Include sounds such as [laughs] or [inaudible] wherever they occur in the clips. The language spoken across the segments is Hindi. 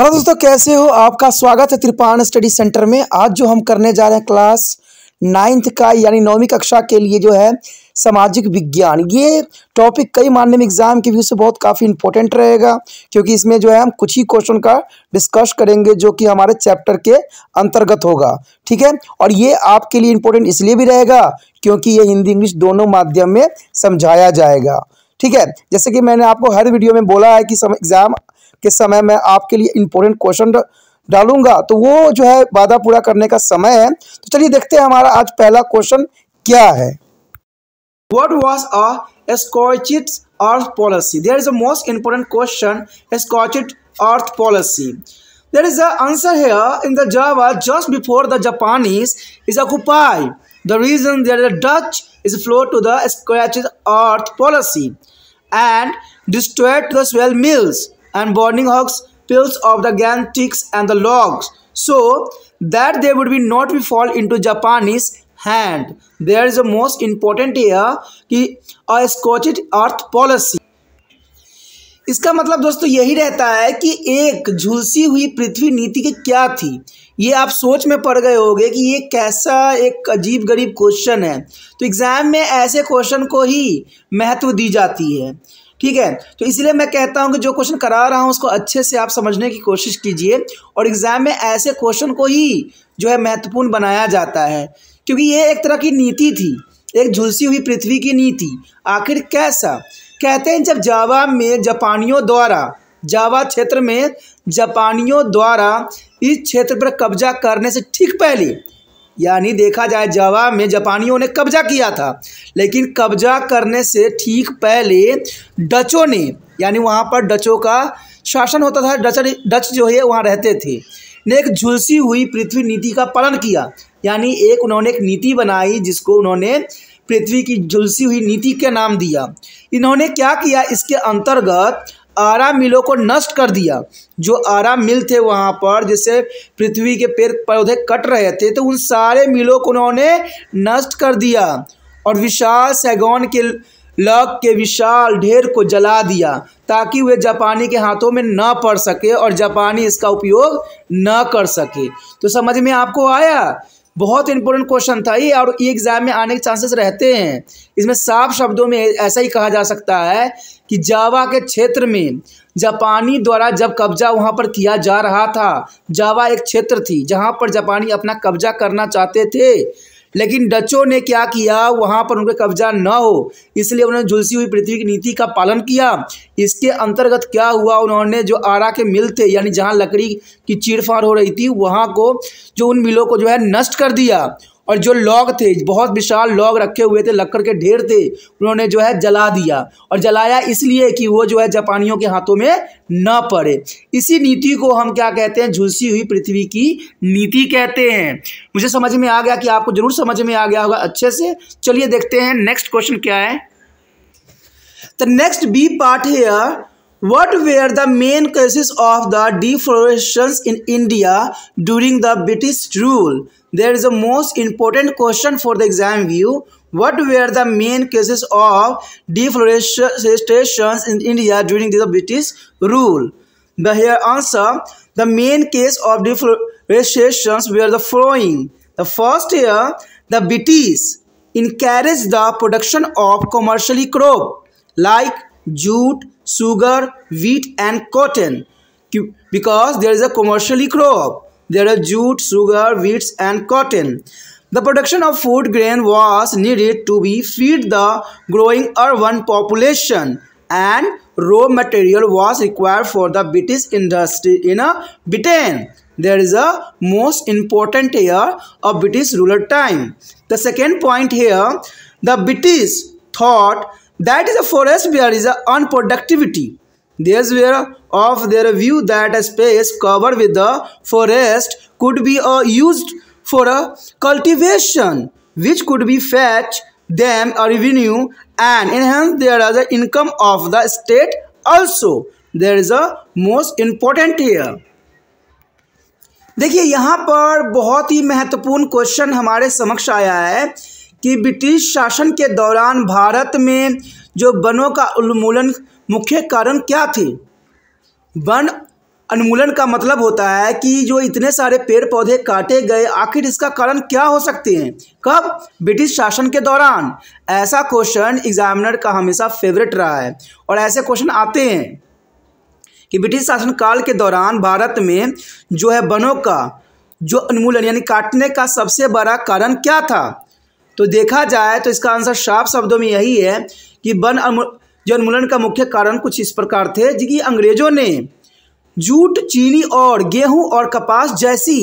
हेलो दोस्तों कैसे हो आपका स्वागत है त्रिपाण स्टडी सेंटर में आज जो हम करने जा रहे हैं क्लास नाइन्थ का यानी नौवीं कक्षा के लिए जो है सामाजिक विज्ञान ये टॉपिक कई मान्य में एग्ज़ाम के व्यू से बहुत काफ़ी इंपॉर्टेंट रहेगा क्योंकि इसमें जो है हम कुछ ही क्वेश्चन का डिस्कस करेंगे जो कि हमारे चैप्टर के अंतर्गत होगा ठीक है और ये आपके लिए इंपॉर्टेंट इसलिए भी रहेगा क्योंकि ये हिंदी इंग्लिश दोनों माध्यम में समझाया जाएगा ठीक है जैसे कि मैंने आपको हर वीडियो में बोला है कि एग्ज़ाम के समय मैं आपके लिए इंपॉर्टेंट क्वेश्चन डालूंगा तो वो जो है वादा पूरा करने का समय है तो चलिए देखते हैं हमारा आज पहला क्वेश्चन क्या है what was a scorched earth policy there is a most important question scorched earth policy there is answer है in the Java just before the Japanese is occupy the region there is a Dutch is flow to the scorched earth policy and destroy to the mills and burning husks, pills of the gang ticks and the logs, so that they would be not be fall into Japanese hand. There is a most important here ki a scotched Earth policy. इसका मतलब दोस्तों यही रहता है कि एक झुलसी हुई पृथ्वी नीति के क्या थी ये आप सोच में पड़ गए होंगे कि ये कैसा एक अजीब गरीब क्वेश्चन है तो एग्ज़ाम में ऐसे क्वेश्चन को ही महत्व दी जाती है ठीक है तो इसलिए मैं कहता हूँ कि जो क्वेश्चन करा रहा हूँ उसको अच्छे से आप समझने की कोशिश कीजिए और एग्ज़ाम में ऐसे क्वेश्चन को ही जो है महत्वपूर्ण बनाया जाता है क्योंकि ये एक तरह की नीति थी एक झुलसी हुई पृथ्वी की नीति आखिर कैसा कहते हैं जब जावा में जापानियों द्वारा जावा क्षेत्र में जापानियों द्वारा इस क्षेत्र पर कब्जा करने से ठीक पहले यानी देखा जाए जावा में जापानियों ने कब्जा किया था लेकिन कब्जा करने से ठीक पहले डचों ने यानी वहाँ पर डचों का शासन होता था डच डच जो है वहाँ रहते थे ने एक झुलसी हुई पृथ्वी नीति का पालन किया यानी एक उन्होंने एक नीति बनाई जिसको उन्होंने पृथ्वी की झुलसी हुई नीति के नाम दिया इन्होंने क्या किया इसके अंतर्गत आरा मिलों को नष्ट कर दिया जो आरा मिल थे वहाँ पर जैसे पृथ्वी के पेड़ पौधे कट रहे थे तो उन सारे मिलों को उन्होंने नष्ट कर दिया और विशाल सैगौन के लग के विशाल ढेर को जला दिया ताकि वे जापानी के हाथों में न पड़ सके और जापानी इसका उपयोग न कर सके तो समझ में आपको आया बहुत इंपॉर्टेंट क्वेश्चन था ये और ये एग्जाम में आने के चांसेस रहते हैं इसमें साफ शब्दों में ऐसा ही कहा जा सकता है कि जावा के क्षेत्र में जापानी द्वारा जब कब्जा वहां पर किया जा रहा था जावा एक क्षेत्र थी जहां पर जापानी अपना कब्जा करना चाहते थे लेकिन डचों ने क्या किया वहाँ पर उनके कब्जा न हो इसलिए उन्होंने झुलसी हुई पृथ्वी की नीति का पालन किया इसके अंतर्गत क्या हुआ उन्होंने जो आरा के मिल थे यानी जहाँ लकड़ी की चीड़फाड़ हो रही थी वहाँ को जो उन मिलों को जो है नष्ट कर दिया और जो लॉग थे बहुत विशाल लॉग रखे हुए थे लक्कड़ के ढेर थे उन्होंने जो है जला दिया और जलाया इसलिए कि वो जो है जापानियों के हाथों में न पड़े इसी नीति को हम क्या कहते हैं झुलसी हुई पृथ्वी की नीति कहते हैं मुझे समझ में आ गया कि आपको जरूर समझ में आ गया होगा अच्छे से चलिए देखते हैं नेक्स्ट क्वेश्चन क्या है द नेक्स्ट बी पार्ट है What were the main causes of the deforestation in India during the British rule? There is a most important question for the exam view. What were the main causes of deforestation in India during the British rule? The here answer, the main case of deforestation were the following. The first year, the British encouraged the production of commercially crop like jute, sugar, wheat and cotton because there is a commercially crop. There are jute, sugar, wheat and cotton. The production of food grain was needed to be feed the growing urban population and raw material was required for the British industry in Britain. There is a most important year of British ruler time. The second point here, the British thought that is a forest bear is a on productivity these were of their view that a space covered with the forest could be uh, used for a cultivation which could be fetch them a revenue and enhance their other income of the state also there is a most important here देखिए यहाँ पर बहुत ही महत्वपूर्ण क्वेश्चन हमारे समक्ष आया है कि ब्रिटिश शासन के दौरान भारत में जो वनों का उन्मूलन मुख्य कारण क्या थे वन उन्मूलन का मतलब होता है कि जो इतने सारे पेड़ पौधे काटे गए आखिर इसका कारण क्या हो सकते हैं कब ब्रिटिश शासन के दौरान ऐसा क्वेश्चन एग्जामिनर का हमेशा फेवरेट रहा है और ऐसे क्वेश्चन आते हैं कि ब्रिटिश शासनकाल के दौरान भारत में जो है वनों का जो उन्मूलन यानी काटने का सबसे बड़ा कारण क्या था तो देखा जाए तो इसका आंसर साफ शब्दों में यही है कि वन जो उन्मूलन का मुख्य कारण कुछ इस प्रकार थे कि अंग्रेजों ने जूट चीनी और गेहूं और कपास जैसी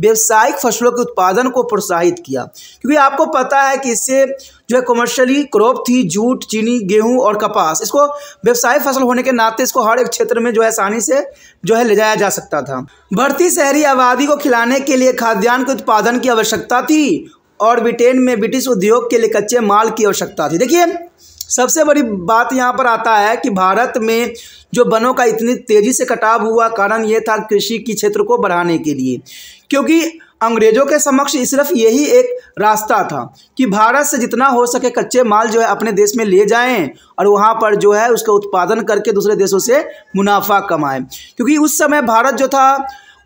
व्यावसायिक फसलों के उत्पादन को प्रोत्साहित किया क्योंकि आपको पता है कि इससे जो है कॉमर्शियली क्रॉप थी जूट चीनी गेहूं और कपास इसको व्यवसायिक फसल होने के नाते इसको हर एक क्षेत्र में जो है आसानी से जो है ले जाया जा सकता था बढ़ती शहरी आबादी को खिलाने के लिए खाद्यान्न के उत्पादन की आवश्यकता थी और ब्रिटेन में ब्रिटिश उद्योग के लिए कच्चे माल की आवश्यकता थी देखिए सबसे बड़ी बात यहाँ पर आता है कि भारत में जो वनों का इतनी तेज़ी से कटाव हुआ कारण ये था कृषि की क्षेत्र को बढ़ाने के लिए क्योंकि अंग्रेजों के समक्ष सिर्फ यही एक रास्ता था कि भारत से जितना हो सके कच्चे माल जो है अपने देश में ले जाएं और वहाँ पर जो है उसका उत्पादन करके दूसरे देशों से मुनाफा कमाएं क्योंकि उस समय भारत जो था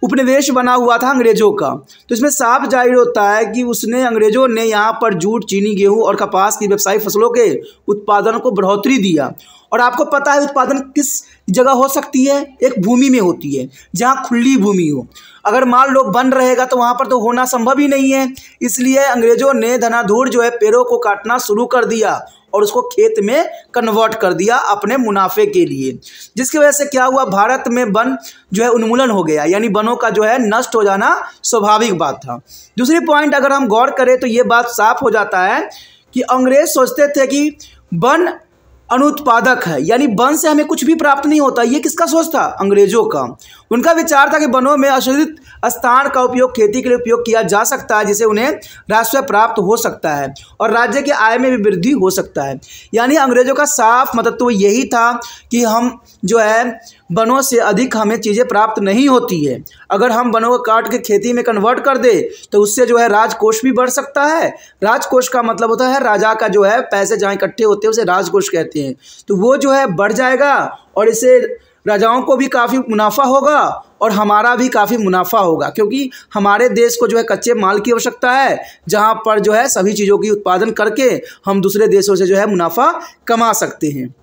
उपनिवेश बना हुआ था अंग्रेजों का तो इसमें साफ जाहिर होता है कि उसने अंग्रेजों ने यहाँ पर जूट चीनी गेहूं और कपास की व्यवसायिक फसलों के उत्पादन को बढ़ोतरी दिया और आपको पता है उत्पादन किस जगह हो सकती है एक भूमि में होती है जहाँ खुली भूमि हो अगर मान लो बन रहेगा तो वहाँ पर तो होना संभव ही नहीं है इसलिए अंग्रेजों ने धनाधूर जो है पेड़ों को काटना शुरू कर दिया और उसको खेत में कन्वर्ट कर दिया अपने मुनाफे के लिए जिसकी वजह से क्या हुआ भारत में वन जो है उन्मूलन हो गया यानी वनों का जो है नष्ट हो जाना स्वाभाविक बात था दूसरी पॉइंट अगर हम गौर करें तो ये बात साफ हो जाता है कि अंग्रेज सोचते थे कि वन अनुत्पादक है यानी वन से हमें कुछ भी प्राप्त नहीं होता ये किसका सोच था अंग्रेजों का उनका विचार था कि वनों में अशोधित स्थान का उपयोग खेती के लिए उपयोग किया जा सकता है जिसे उन्हें राजस्व प्राप्त हो सकता है और राज्य के आय में भी वृद्धि हो सकता है यानी अंग्रेजों का साफ मतत्व यही था कि हम जो है वनों से अधिक हमें चीज़ें प्राप्त नहीं होती है अगर हम वनों को काट के खेती में कन्वर्ट कर दे तो उससे जो है राजकोष भी बढ़ सकता है राजकोष का मतलब होता है राजा का जो है पैसे जहाँ इकट्ठे होते हैं उसे राजकोष कहते हैं तो वो जो है बढ़ जाएगा और इसे राजाओं को भी काफ़ी मुनाफा होगा और हमारा भी काफ़ी मुनाफा होगा क्योंकि हमारे देश को जो है कच्चे माल की आवश्यकता है जहाँ पर जो है सभी चीज़ों की उत्पादन करके हम दूसरे देशों से जो है मुनाफा कमा सकते हैं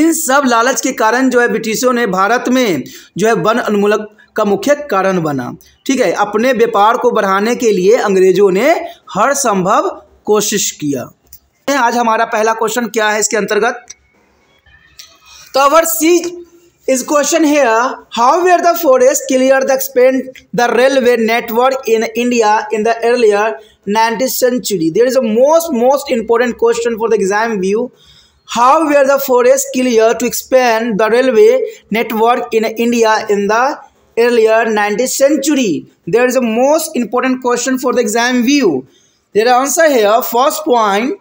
इन सब लालच के कारण जो है ब्रिटिशों ने भारत में जो है वन उन्मूलक का मुख्य कारण बना ठीक है अपने व्यापार को बढ़ाने के लिए अंग्रेजों ने हर संभव कोशिश किया आज हमारा पहला क्वेश्चन क्या है इसके अंतर्गत तो our C is question here how were the forests cleared to expand the railway network in india in the earlier 19th century there is a most most important question for the exam view how were the forests cleared to expand the railway network in india in the earlier 19th century there is a most important question for the exam view The answer here first point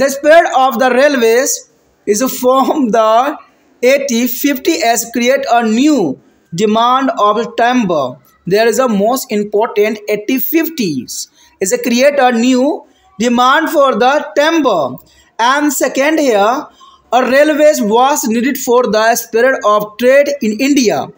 the spread of the railways is [laughs] from the 8050s create a new demand of timber. There is a most important 8050s is a create a new demand for the timber. And second here, a railways was needed for the spirit of trade in India.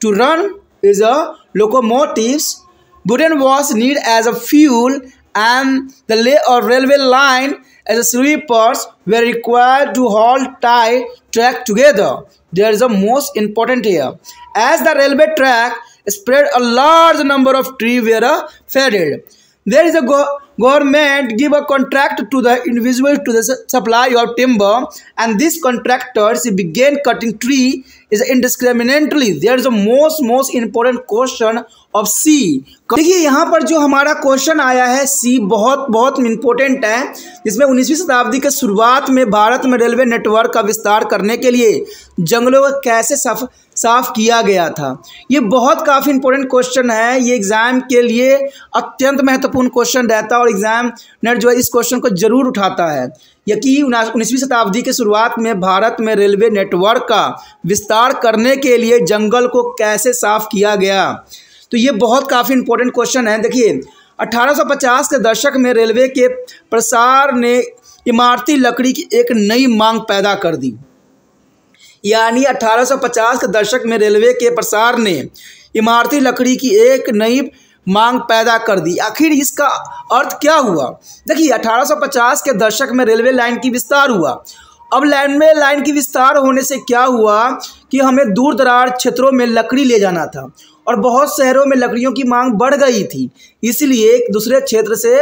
To run is a locomotives. Wooden was needed as a fuel and the lay of railway line as sweepers were required to haul tie track together. There is the most important here. As the railway track spread a large number of trees were uh, felled. There is a go government give a contract to the individual to the supply of timber and this contractor began cutting tree is indiscriminately there is a most most important question of C देखिए यहाँ पर जो हमारा क्वेश्चन आया है सी बहुत बहुत इंपॉर्टेंट है जिसमें उन्नीसवीं शताब्दी के शुरुआत में भारत में रेलवे नेटवर्क का विस्तार करने के लिए जंगलों का कैसे सफ साफ किया गया था ये बहुत काफ़ी इंपॉर्टेंट क्वेश्चन है ये एग्जाम के लिए अत्यंत महत्वपूर्ण क्वेश्चन रहता है और एग्ज़ाम नेट जो है इस क्वेश्चन को ज़रूर उठाता है यकीन उन्नीसवीं शताब्दी के शुरुआत में भारत में रेलवे नेटवर्क का विस्तार करने के लिए जंगल को कैसे साफ किया गया तो ये बहुत काफ़ी इंपॉर्टेंट क्वेश्चन है देखिए 1850 के दशक में रेलवे के प्रसार ने इमारती लकड़ी की एक नई मांग पैदा कर दी यानी 1850 के दशक में रेलवे के प्रसार ने इमारती लकड़ी की एक नई मांग पैदा कर दी आखिर इसका अर्थ क्या हुआ देखिए 1850 के दशक में रेलवे लाइन की विस्तार हुआ अब रेलवे लाइन की विस्तार होने से क्या हुआ कि हमें दूर दरार क्षेत्रों में लकड़ी ले जाना था और बहुत शहरों में लकड़ियों की मांग बढ़ गई थी इसलिए एक दूसरे क्षेत्र से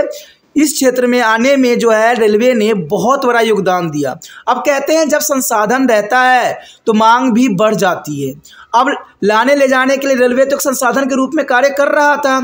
इस क्षेत्र में आने में जो है रेलवे ने बहुत बड़ा योगदान दिया अब कहते हैं जब संसाधन रहता है तो मांग भी बढ़ जाती है अब लाने ले जाने के लिए रेलवे तो संसाधन के रूप में कार्य कर रहा था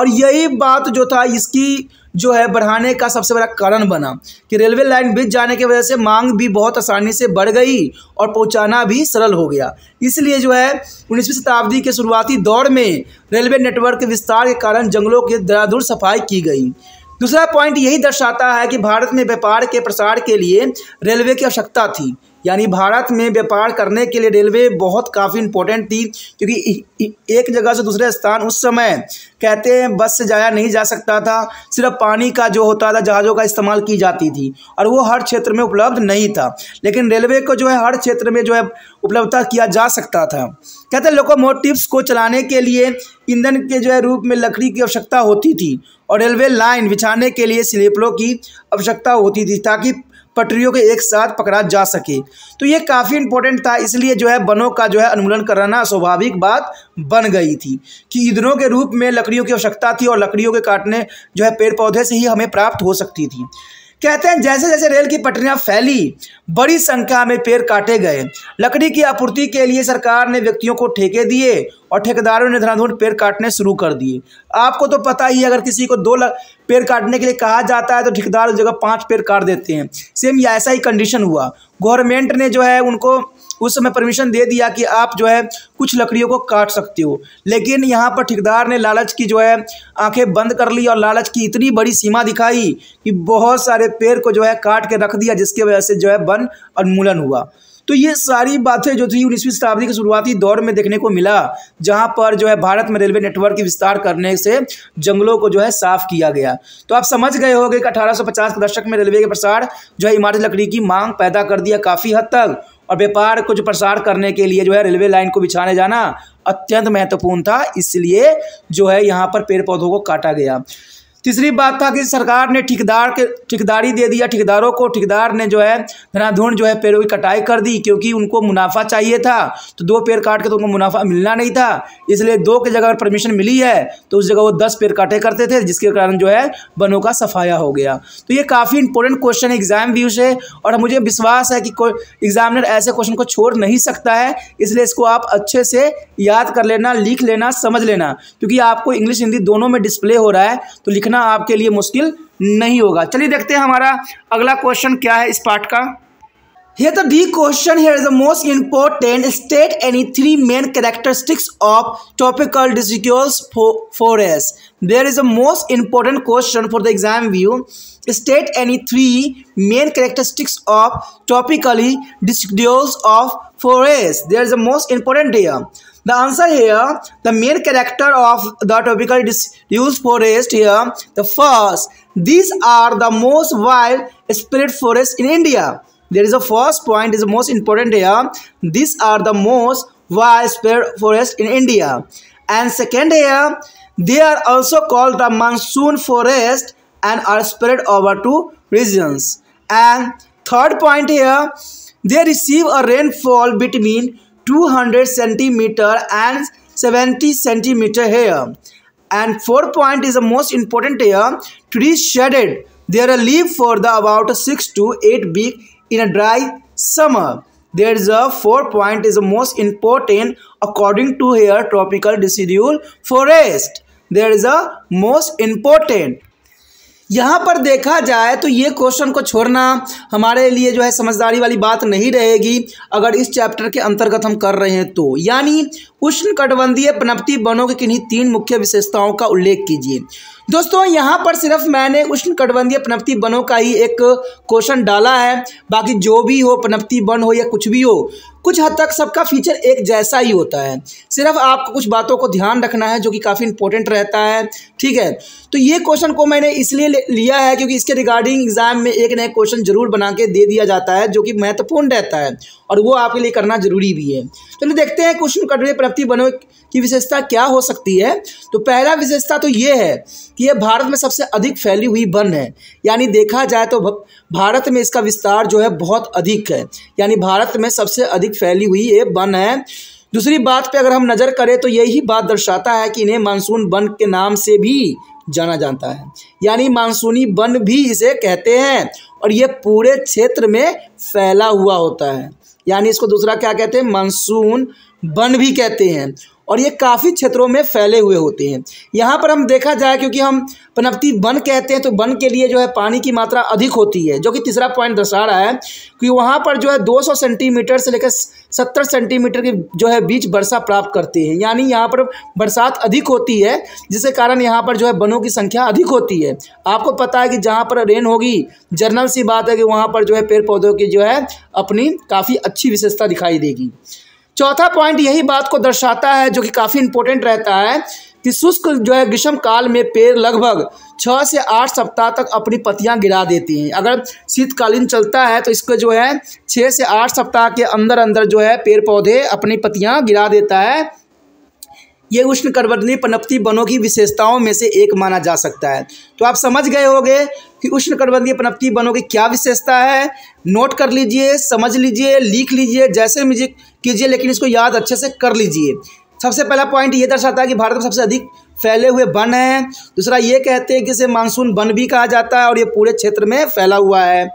और यही बात जो था इसकी जो है बढ़ाने का सबसे बड़ा कारण बना कि रेलवे लाइन बीच जाने की वजह से मांग भी बहुत आसानी से बढ़ गई और पहुंचाना भी सरल हो गया इसलिए जो है उन्नीसवीं शताब्दी के शुरुआती दौर में रेलवे नेटवर्क के विस्तार के कारण जंगलों की दरादुर सफाई की गई दूसरा पॉइंट यही दर्शाता है कि भारत में व्यापार के प्रसार के लिए रेलवे की आवश्यकता थी यानी भारत में व्यापार करने के लिए रेलवे बहुत काफ़ी इंपॉर्टेंट थी क्योंकि एक जगह से दूसरे स्थान उस समय कहते हैं बस से जाया नहीं जा सकता था सिर्फ पानी का जो होता था जहाज़ों का इस्तेमाल की जाती थी और वो हर क्षेत्र में उपलब्ध नहीं था लेकिन रेलवे को जो है हर क्षेत्र में जो है उपलब्धता किया जा सकता था कहते हैं लोकोमोटिव्स को चलाने के लिए ईंधन के जो है रूप में लकड़ी की आवश्यकता होती थी और रेलवे लाइन बिछाने के लिए स्लीपरों की आवश्यकता होती थी ताकि पटरियों के एक साथ पकड़ा जा सके तो ये काफ़ी इंपॉर्टेंट था इसलिए जो है वनों का जो है अनुमूलन कराना स्वाभाविक बात बन गई थी कि ईंधनों के रूप में लकड़ियों की आवश्यकता थी और लकड़ियों के काटने जो है पेड़ पौधे से ही हमें प्राप्त हो सकती थी कहते हैं जैसे जैसे रेल की पटरियां फैली बड़ी संख्या में पेड़ काटे गए लकड़ी की आपूर्ति के लिए सरकार ने व्यक्तियों को ठेके दिए और ठेकेदारों ने धनाधुन पेड़ काटने शुरू कर दिए आपको तो पता ही है अगर किसी को दो पेड़ काटने के लिए कहा जाता है तो ठेकेदार उस जगह पाँच पेड़ काट देते हैं सेम ऐसा ही कंडीशन हुआ गवर्नमेंट ने जो है उनको उस समय परमिशन दे दिया कि आप जो है कुछ लकड़ियों को काट सकते हो लेकिन यहाँ पर ठेकेदार ने लालच की जो है आंखें बंद कर ली और लालच की इतनी बड़ी सीमा दिखाई कि बहुत सारे पेड़ को जो है काट के रख दिया जिसकी वजह से जो है वन उन्मूलन हुआ तो ये सारी बातें जो थी उन्नीसवीं शताब्दी के शुरुआती दौर में देखने को मिला जहाँ पर जो है भारत में रेलवे नेटवर्क की विस्तार करने से जंगलों को जो है साफ किया गया तो आप समझ गए होंगे कि 1850 के दशक में रेलवे के प्रसार जो है इमारती लकड़ी की मांग पैदा कर दिया काफ़ी हद तक और व्यापार को जो प्रसार करने के लिए जो है रेलवे लाइन को बिछाने जाना अत्यंत महत्वपूर्ण था इसलिए जो है यहाँ पर पेड़ पौधों को काटा गया तीसरी बात था कि सरकार ने ठेकेदार के ठेकेदारी दे दिया ठेकेदारों को ठेकेदार ने जो है धनाधुन जो है पेड़ों की कटाई कर दी क्योंकि उनको मुनाफा चाहिए था तो दो पेड़ काट के तो उनको मुनाफा मिलना नहीं था इसलिए दो के जगह अगर परमिशन मिली है तो उस जगह वो दस पेड़ काटे करते थे जिसके कारण जो है वनों का सफाया हो गया तो ये काफ़ी इंपॉर्टेंट क्वेश्चन एग्जाम व्यू से और मुझे विश्वास है कि एग्जामिनर ऐसे क्वेश्चन को छोड़ नहीं सकता है इसलिए इसको आप अच्छे से याद कर लेना लिख लेना समझ लेना क्योंकि आपको इंग्लिश हिंदी दोनों में डिस्प्ले हो रहा है तो लिखना समझना आपके लिए मुश्किल नहीं होगा चलिए देखते हैं हमारा अगला क्वेश्चन क्या है इस पार्ट का हे the D question here is the most important state any three main characteristics of tropical deciduous forest there is the most important question for the exam view state any three main characteristics of tropically deciduous of forest there is a most important there The answer here, the main character of the tropical deciduous forest here, the first, these are the most wild spirit forest in India. There is a first point is the most important here. These are the most wild spirit forest in India. And second here, they are also called the monsoon forest and are spread over two regions. And third point here, they receive a rainfall between 200 centimeter and 70 centimeter here and four point is the most important here trees shaded There are leaf for the about 6 to 8 week in a dry summer there is a four point is the most important according to here tropical deciduous forest there is a most important यहाँ पर देखा जाए तो ये क्वेश्चन को छोड़ना हमारे लिए जो है समझदारी वाली बात नहीं रहेगी अगर इस चैप्टर के अंतर्गत हम कर रहे हैं तो यानी उष्ण कटबंधीय पनपती वनों की किन्हीं तीन मुख्य विशेषताओं का उल्लेख कीजिए दोस्तों यहाँ पर सिर्फ मैंने उष्ण कटबंधीय पनपती वनों का ही एक क्वेश्चन डाला है बाकी जो भी हो पनपती वन हो या कुछ भी हो कुछ हद तक सबका फीचर एक जैसा ही होता है सिर्फ आपको कुछ बातों को ध्यान रखना है जो कि काफ़ी इंपॉर्टेंट रहता है ठीक है तो ये क्वेश्चन को मैंने इसलिए लिया है क्योंकि इसके रिगार्डिंग एग्जाम में एक नया क्वेश्चन जरूर बना के दे दिया जाता है जो कि महत्वपूर्ण रहता है और वो आपके लिए करना जरूरी भी है चलिए देखते हैं क्वेश्चन कटोरी प्राप्ति बनो की विशेषता क्या हो सकती है तो पहला विशेषता तो ये है कि यह भारत में सबसे अधिक फैली हुई वन है यानी देखा जाए तो भारत में इसका विस्तार जो है बहुत अधिक है यानी भारत में सबसे अधिक फैली हुई ये वन है दूसरी बात पे अगर हम नज़र करें तो यही बात दर्शाता है कि इन्हें मानसून वन के नाम से भी जाना जाता है यानी मानसूनी वन भी इसे कहते हैं और ये पूरे क्षेत्र में फैला हुआ होता है यानी इसको दूसरा क्या कहते हैं मानसून वन भी कहते हैं और ये काफ़ी क्षेत्रों में फैले हुए होते हैं यहाँ पर हम देखा जाए क्योंकि हम पनपती वन कहते हैं तो वन के लिए जो है पानी की मात्रा अधिक होती है जो कि तीसरा पॉइंट दर्शा रहा है कि वहाँ पर जो है 200 सेंटीमीटर से लेकर 70 सेंटीमीटर के जो है बीच वर्षा प्राप्त करते हैं यानी यहाँ पर बरसात अधिक होती है जिसके कारण यहाँ पर जो है वनों की संख्या अधिक होती है आपको पता है कि जहाँ पर रेन होगी जर्नल सी बात है कि वहाँ पर जो है पेड़ पौधों की जो है अपनी काफ़ी अच्छी विशेषता दिखाई देगी चौथा पॉइंट यही बात को दर्शाता है जो कि काफ़ी इंपॉर्टेंट रहता है कि शुष्क जो है ग्रीष्म काल में पेड़ लगभग छः से आठ सप्ताह तक अपनी पत्तियां गिरा देती हैं अगर शीतकालीन चलता है तो इसको जो है छः से आठ सप्ताह के अंदर अंदर जो है पेड़ पौधे अपनी पत्तियां गिरा देता है ये उष्ण कटबंधीय पनपती वनों की विशेषताओं में से एक माना जा सकता है तो आप समझ गए होंगे कि उष्ण कटबंधीय पनपती वनों की क्या विशेषता है नोट कर लीजिए समझ लीजिए लिख लीजिए जैसे मुझे कीजिए लेकिन इसको याद अच्छे से कर लीजिए सबसे पहला पॉइंट ये दर्शाता है कि भारत में सबसे अधिक फैले हुए वन हैं दूसरा ये कहते हैं कि इसे मानसून वन भी कहा जाता है और ये पूरे क्षेत्र में फैला हुआ है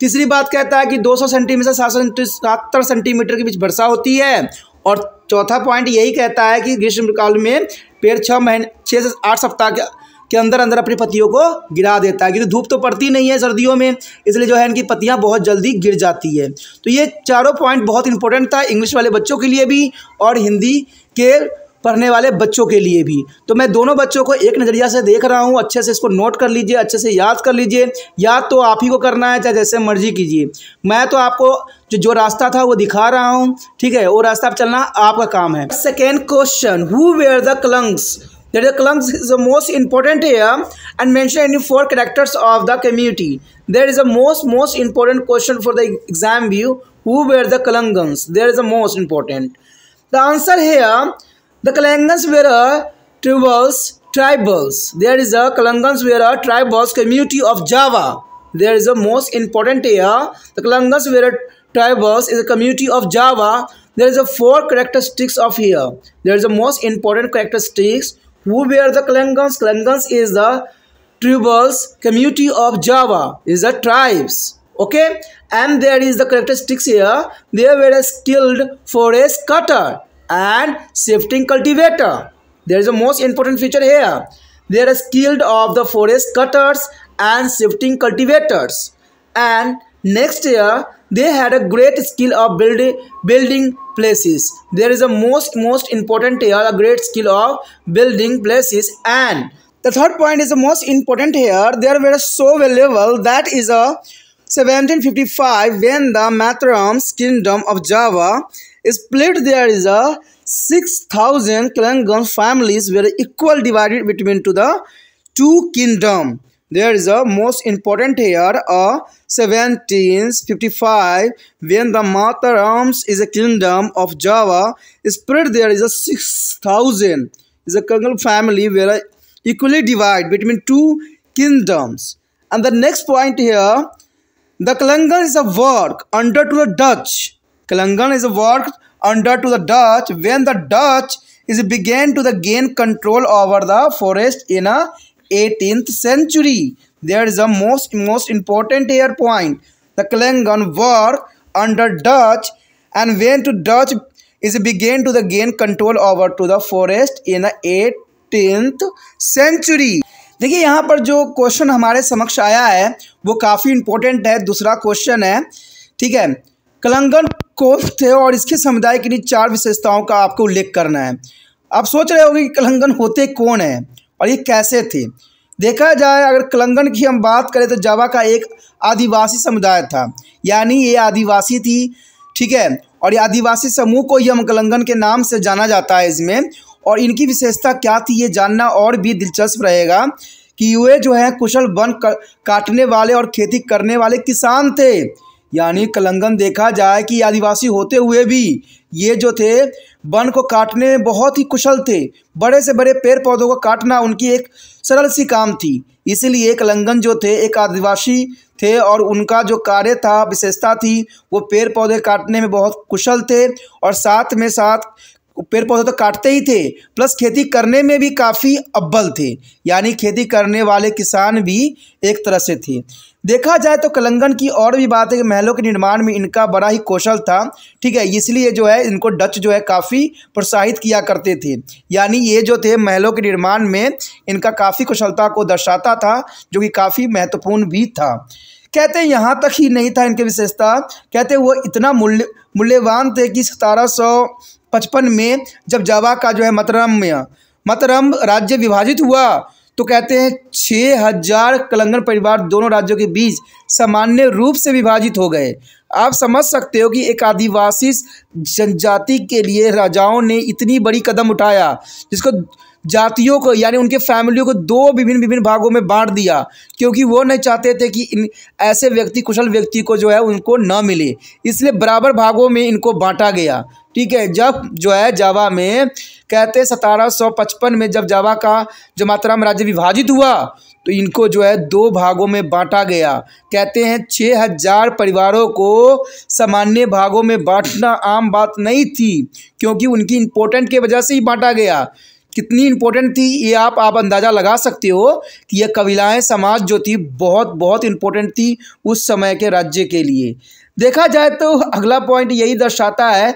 तीसरी बात कहता है कि 200 सेंटीमीटर सात सौ सेंटीमीटर के बीच वर्षा होती है और चौथा पॉइंट यही कहता है कि ग्रीष्मकाल में पेड़ छः महीने छः से आठ सप्ताह के के अंदर अंदर अपनी पत्तियों को गिरा देता है क्योंकि धूप तो पड़ती नहीं है सर्दियों में इसलिए जो है इनकी पत्तियाँ बहुत जल्दी गिर जाती है तो ये चारों पॉइंट बहुत इंपॉर्टेंट था इंग्लिश वाले बच्चों के लिए भी और हिंदी के पढ़ने वाले बच्चों के लिए भी तो मैं दोनों बच्चों को एक नज़रिया से देख रहा हूँ अच्छे से इसको नोट कर लीजिए अच्छे से याद कर लीजिए याद तो आप ही को करना है चाहे जैसे मर्जी कीजिए मैं तो आपको जो जो रास्ता था वो दिखा रहा हूँ ठीक है वो रास्ता आप चलना आपका काम है second question who were the clumps that the clumps is the most important here and mention any four characters of the community. There is a most most important question for the exam view. Who were the Kalangans? There is the most important. The answer here, the Kalangans were tribals, tribals. There is a Kalangans were a tribals community of Java. There is a most important here. The Kalangans were tribals is a community of Java. There is a four characteristics of here. There is a most important characteristics who were the Klingons? Klingons is the tribals community of Java is the tribes okay and there is the characteristics here they were skilled forest cutter and shifting cultivator there is the most important feature here they are skilled of the forest cutters and shifting cultivators and next year they had a great skill of building building places there is a most most important here a great skill of building places and the third point is the most important here they were so valuable that is a 1755 when the Mathurams kingdom of Java split there is a 6000 Kalangan families were equal divided between to the two kingdom there is a most important here of 1755 when the Matarams is a kingdom of Java spread there is a 6000 is a Kangal family where equally divide between two kingdoms and the next point here the Kalangan is a work under to the Dutch Kalangan is a work under to the Dutch when the Dutch is began to the gain control over the forest in a 18th century. There is a most, most important air point. The Klingon were under Dutch and when to Dutch is began to the gain control over to the forest in the 18th century. देखिए यहाँ पर जो क्वेश्चन हमारे समक्ष आया है वो काफ़ी इम्पोर्टेंट है दूसरा क्वेश्चन है ठीक है कलंगन कोफ थे और इसके समुदाय के लिए चार विशेषताओं का आपको उल्लेख करना है आप सोच रहे होंगे कि कलंगन होते कौन है और ये कैसे थे देखा जाए अगर कलंगन की हम बात करें तो जावा का एक आदिवासी समुदाय था यानी ये आदिवासी थी ठीक है और ये आदिवासी समूह को ही हम कलंगन के नाम से जाना जाता है इसमें और इनकी विशेषता क्या थी ये जानना और भी दिलचस्प रहेगा कि वे जो है कुशल वन काटने वाले और खेती करने वाले किसान थे यानी कलंगन देखा जाए कि आदिवासी होते हुए भी ये जो थे वन को काटने में बहुत ही कुशल थे बड़े से बड़े पेड़ पौधों को काटना उनकी एक सरल सी काम थी इसीलिए एक लंगन जो थे एक आदिवासी थे और उनका जो कार्य था विशेषता थी वो पेड़ पौधे काटने में बहुत कुशल थे और साथ में साथ पेड़ पौधे तो काटते ही थे प्लस खेती करने में भी काफ़ी अव्वल थे यानी खेती करने वाले किसान भी एक तरह से थे देखा जाए तो कलंगन की और भी बात है कि महलों के निर्माण में इनका बड़ा ही कौशल था ठीक है इसलिए जो है इनको डच जो है काफ़ी प्रोत्साहित किया करते थे यानी ये जो थे महलों के निर्माण में इनका काफ़ी कुशलता को दर्शाता था जो कि काफ़ी महत्वपूर्ण भी था कहते यहाँ तक ही नहीं था इनके विशेषता कहते वो इतना मूल्य मूल्यवान थे कि सतारह सौ पचपन में जब जावा का जो है मतरम मतरम राज्य विभाजित हुआ तो कहते हैं छः हजार कलंगन परिवार दोनों राज्यों के बीच सामान्य रूप से विभाजित हो गए आप समझ सकते हो कि एक आदिवासी जनजाति के लिए राजाओं ने इतनी बड़ी कदम उठाया जिसको जातियों को यानी उनके फैमिलियों को दो विभिन्न विभिन्न भागों में बांट दिया क्योंकि वो नहीं चाहते थे कि इन ऐसे व्यक्ति कुशल व्यक्ति को जो है उनको न मिले इसलिए बराबर भागों में इनको बांटा गया ठीक है जब जो है जावा में कहते सतारह में जब जावा का जो मातराम राज्य विभाजित हुआ तो इनको जो है दो भागों में बांटा गया कहते हैं छः हजार परिवारों को सामान्य भागों में बांटना आम बात नहीं थी क्योंकि उनकी इम्पोर्टेंट के वजह से ही बांटा गया कितनी इम्पोर्टेंट थी ये आप आप अंदाज़ा लगा सकते हो कि यह कबीलाएँ समाज जो थी बहुत बहुत इम्पोर्टेंट थी उस समय के राज्य के लिए देखा जाए तो अगला पॉइंट यही दर्शाता है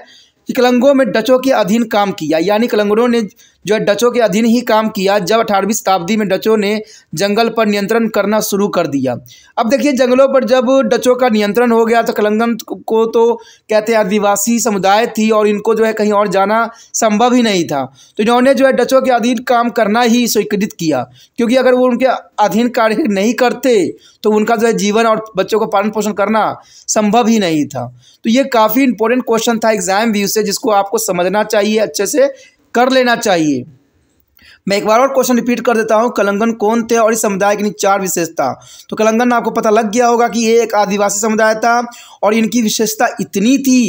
कलंगों में डचों के अधीन काम किया यानी कलंगड़ों ने जो है डचों के अधीन ही काम किया जब अठारहवीं शताब्दी में डचों ने जंगल पर नियंत्रण करना शुरू कर दिया अब देखिए जंगलों पर जब डचों का नियंत्रण हो गया तो कलंगन को तो कहते हैं आदिवासी समुदाय थी और इनको जो है कहीं और जाना संभव ही नहीं था तो इन्होंने जो है डचों के अधीन काम करना ही स्वीकृत किया क्योंकि अगर वो उनके अधीन कार्य नहीं करते तो उनका जो है जीवन और बच्चों का पालन पोषण करना संभव ही नहीं था तो ये काफ़ी इंपॉर्टेंट क्वेश्चन था एग्जाम व्यू से जिसको आपको समझना चाहिए अच्छे से कर लेना चाहिए मैं एक बार और क्वेश्चन रिपीट कर देता हूँ कलंगन कौन थे और इस समुदाय की चार विशेषता तो कलंगन आपको पता लग गया होगा कि ये एक आदिवासी समुदाय था और इनकी विशेषता इतनी थी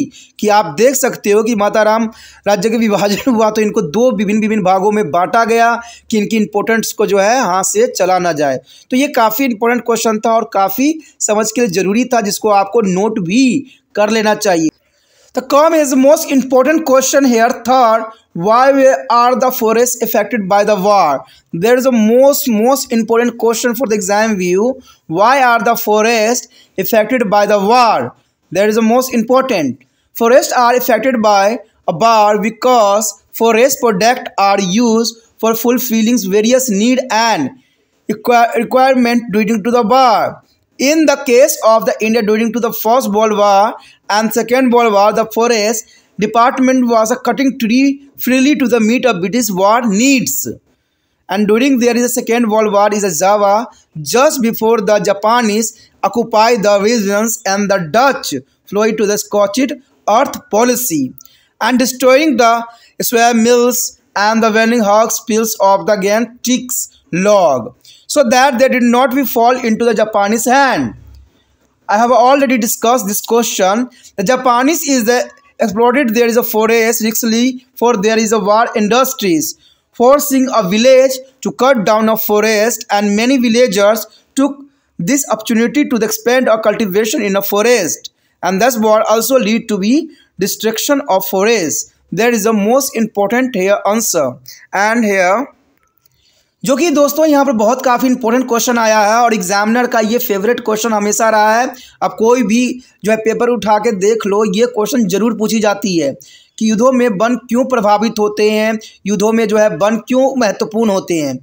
कि आप देख सकते हो कि माता राम राज्य के विभाजन हुआ तो इनको दो विभिन्न विभिन्न भागों में बांटा गया कि इनकी इम्पोर्टेंट्स को जो है हाथ से चला ना जाए तो ये काफ़ी इंपॉर्टेंट क्वेश्चन था और काफ़ी समझ के लिए ज़रूरी था जिसको आपको नोट भी कर लेना चाहिए The come is the most important question here. Third, why are the forests affected by the war? There is a most most important question for the exam view. Why are the forests affected by the war? That is the most important. Forests are affected by a war because forest products are used for fulfilling various need and requirement during to the war. In the case of the India during to the First World War, and Second World War the forest department was cutting tree freely to the meet of British war needs. And during there is a Second World War is a Java just before the Japanese occupy the regions and the Dutch flowed to the Scottish Earth policy and destroying the swear mills and the burning Hawks fields of the Gantrix log so that they did not be fall into the Japanese hand. I have already discussed this question. The Japanese is the exploited there is a forest richly for there is a war industries forcing a village to cut down a forest and many villagers took this opportunity to expand a cultivation in a forest and thus war also lead to the destruction of forest. There is a most important here answer and here जो कि दोस्तों यहाँ पर बहुत काफ़ी इंपॉर्टेंट क्वेश्चन आया है और एग्जामिनर का ये फेवरेट क्वेश्चन हमेशा रहा है अब कोई भी जो है पेपर उठा के देख लो ये क्वेश्चन जरूर पूछी जाती है कि युद्धों में वन क्यों प्रभावित होते हैं युद्धों में जो है वन क्यों महत्वपूर्ण होते हैं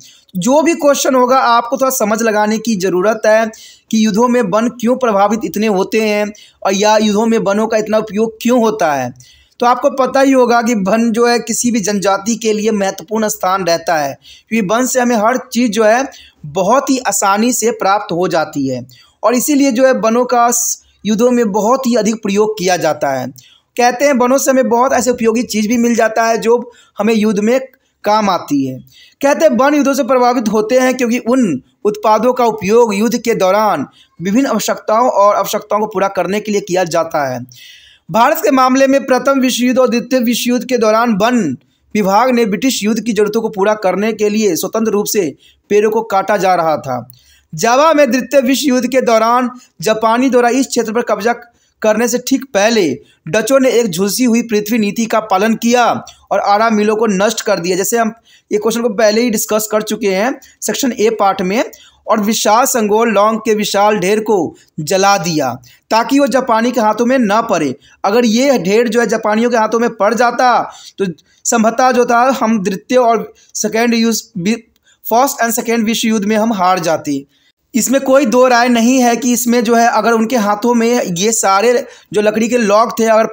जो भी क्वेश्चन होगा आपको थोड़ा समझ लगाने की ज़रूरत है कि युद्धों में वन क्यों प्रभावित इतने होते हैं और या युद्धों में वनों का इतना उपयोग क्यों होता है तो आपको पता ही होगा कि वन जो है किसी भी जनजाति के लिए महत्वपूर्ण स्थान रहता है क्योंकि वन से हमें हर चीज़ जो है बहुत ही आसानी से प्राप्त हो जाती है और इसीलिए जो है वनों का युद्धों में बहुत ही अधिक प्रयोग किया जाता है कहते हैं वनों से हमें बहुत ऐसे उपयोगी चीज़ भी मिल जाता है जो हमें युद्ध में काम आती है कहते हैं वन युद्धों से प्रभावित होते हैं क्योंकि उन उत्पादों का उपयोग युद्ध के दौरान विभिन्न आवश्यकताओं और आवश्यकताओं को पूरा करने के लिए किया जाता है भारत के मामले में प्रथम विश्व युद्ध और द्वितीय विश्व युद्ध के दौरान वन विभाग ने ब्रिटिश युद्ध की जरूरतों को पूरा करने के लिए स्वतंत्र रूप से पेड़ों को काटा जा रहा था जावा में द्वितीय विश्व युद्ध के दौरान जापानी द्वारा इस क्षेत्र पर कब्जा करने से ठीक पहले डचों ने एक झुलसी हुई पृथ्वी नीति का पालन किया और आरा मिलों को नष्ट कर दिया जैसे हम ये क्वेश्चन को पहले ही डिस्कस कर चुके हैं सेक्शन ए पार्ट में और विशाल संगोल लौंग के विशाल ढेर को जला दिया ताकि वो जापानी के हाथों में ना पड़े अगर ये ढेर जो है जापानियों के हाथों में पड़ जाता तो संभवतः जो था हम द्वितीय और सेकेंड युद्ध फर्स्ट एंड सेकेंड विश्व युद्ध में हम हार जाते इसमें कोई दो राय नहीं है कि इसमें जो है अगर उनके हाथों में ये सारे जो लकड़ी के लॉग थे अगर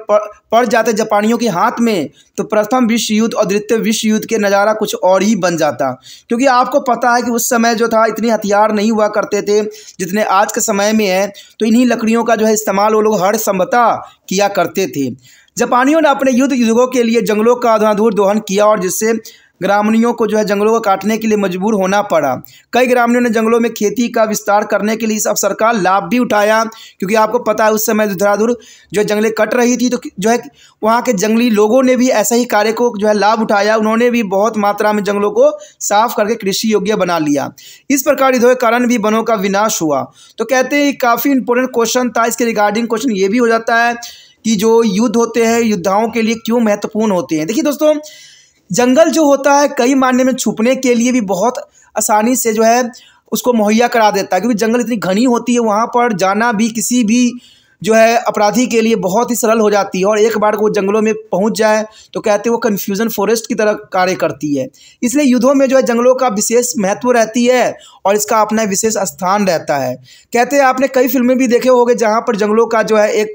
पड़ जाते जापानियों के हाथ में तो प्रथम विश्व युद्ध और द्वितीय विश्व युद्ध के नज़ारा कुछ और ही बन जाता क्योंकि आपको पता है कि उस समय जो था इतने हथियार नहीं हुआ करते थे जितने आज के समय में है तो इन्हीं लकड़ियों का जो है इस्तेमाल वो लोग हर संभता किया करते थे जापानियों ने अपने युद्ध युद्धों के लिए जंगलों का अधाधूर दोहन किया और जिससे ग्रामीणों को जो है जंगलों को काटने के लिए मजबूर होना पड़ा कई ग्रामीणों ने जंगलों में खेती का विस्तार करने के लिए इस अवसर का लाभ भी उठाया क्योंकि आपको पता है उस समय धराधुर जो जंगलें कट रही थी तो जो है वहाँ के जंगली लोगों ने भी ऐसा ही कार्य को जो है लाभ उठाया उन्होंने भी बहुत मात्रा में जंगलों को साफ करके कृषि योग्य बना लिया इस प्रकार इधर कारण भी वनों का विनाश हुआ तो कहते हैं काफ़ी इंपॉर्टेंट क्वेश्चन था इसके रिगार्डिंग क्वेश्चन ये भी हो जाता है कि जो युद्ध होते हैं युद्धाओं के लिए क्यों महत्वपूर्ण होते हैं देखिए दोस्तों जंगल जो होता है कई मायने में छुपने के लिए भी बहुत आसानी से जो है उसको मुहैया करा देता है क्योंकि जंगल इतनी घनी होती है वहाँ पर जाना भी किसी भी जो है अपराधी के लिए बहुत ही सरल हो जाती है और एक बार वो जंगलों में पहुंच जाए तो कहते हैं वो कन्फ्यूजन फॉरेस्ट की तरह कार्य करती है इसलिए युद्धों में जो है जंगलों का विशेष महत्व रहती है और इसका अपना विशेष स्थान रहता है कहते हैं आपने कई फिल्में भी देखे होंगे जहाँ पर जंगलों का जो है एक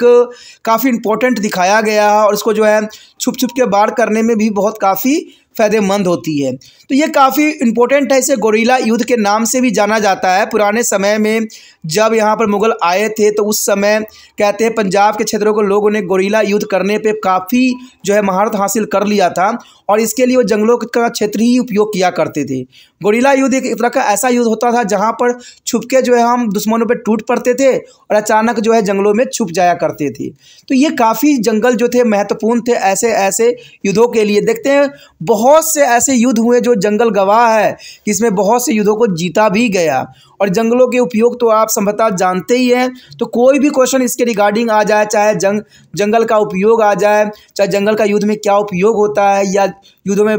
काफ़ी इंपॉर्टेंट दिखाया गया है और इसको जो है छुप छुप के बाढ़ करने में भी बहुत काफ़ी फ़ायदेमंद होती है तो ये काफ़ी इम्पोर्टेंट है इसे गोरीला युद्ध के नाम से भी जाना जाता है पुराने समय में जब यहाँ पर मुग़ल आए थे तो उस समय कहते हैं पंजाब के क्षेत्रों को लोगों ने गोरीला युद्ध करने पे काफ़ी जो है महारत हासिल कर लिया था और इसके लिए वो जंगलों का क्षेत्र ही उपयोग किया करते थे गोरीला युद्ध एक तरह का ऐसा युद्ध होता था जहाँ पर छुपके जो है हम दुश्मनों पर टूट पड़ते थे और अचानक जो है जंगलों में छुप जाया करते थे तो ये काफ़ी जंगल जो थे महत्वपूर्ण थे ऐसे ऐसे युद्धों के लिए देखते हैं बहुत बहुत से ऐसे युद्ध हुए जो जंगल गवाह है जिसमें इसमें बहुत से युद्धों को जीता भी गया और जंगलों के उपयोग तो आप सभ्यता जानते ही हैं तो कोई भी क्वेश्चन इसके रिगार्डिंग आ जाए चाहे जंग जंगल का उपयोग आ जाए चाहे जंगल का युद्ध में क्या उपयोग होता है या युद्धों में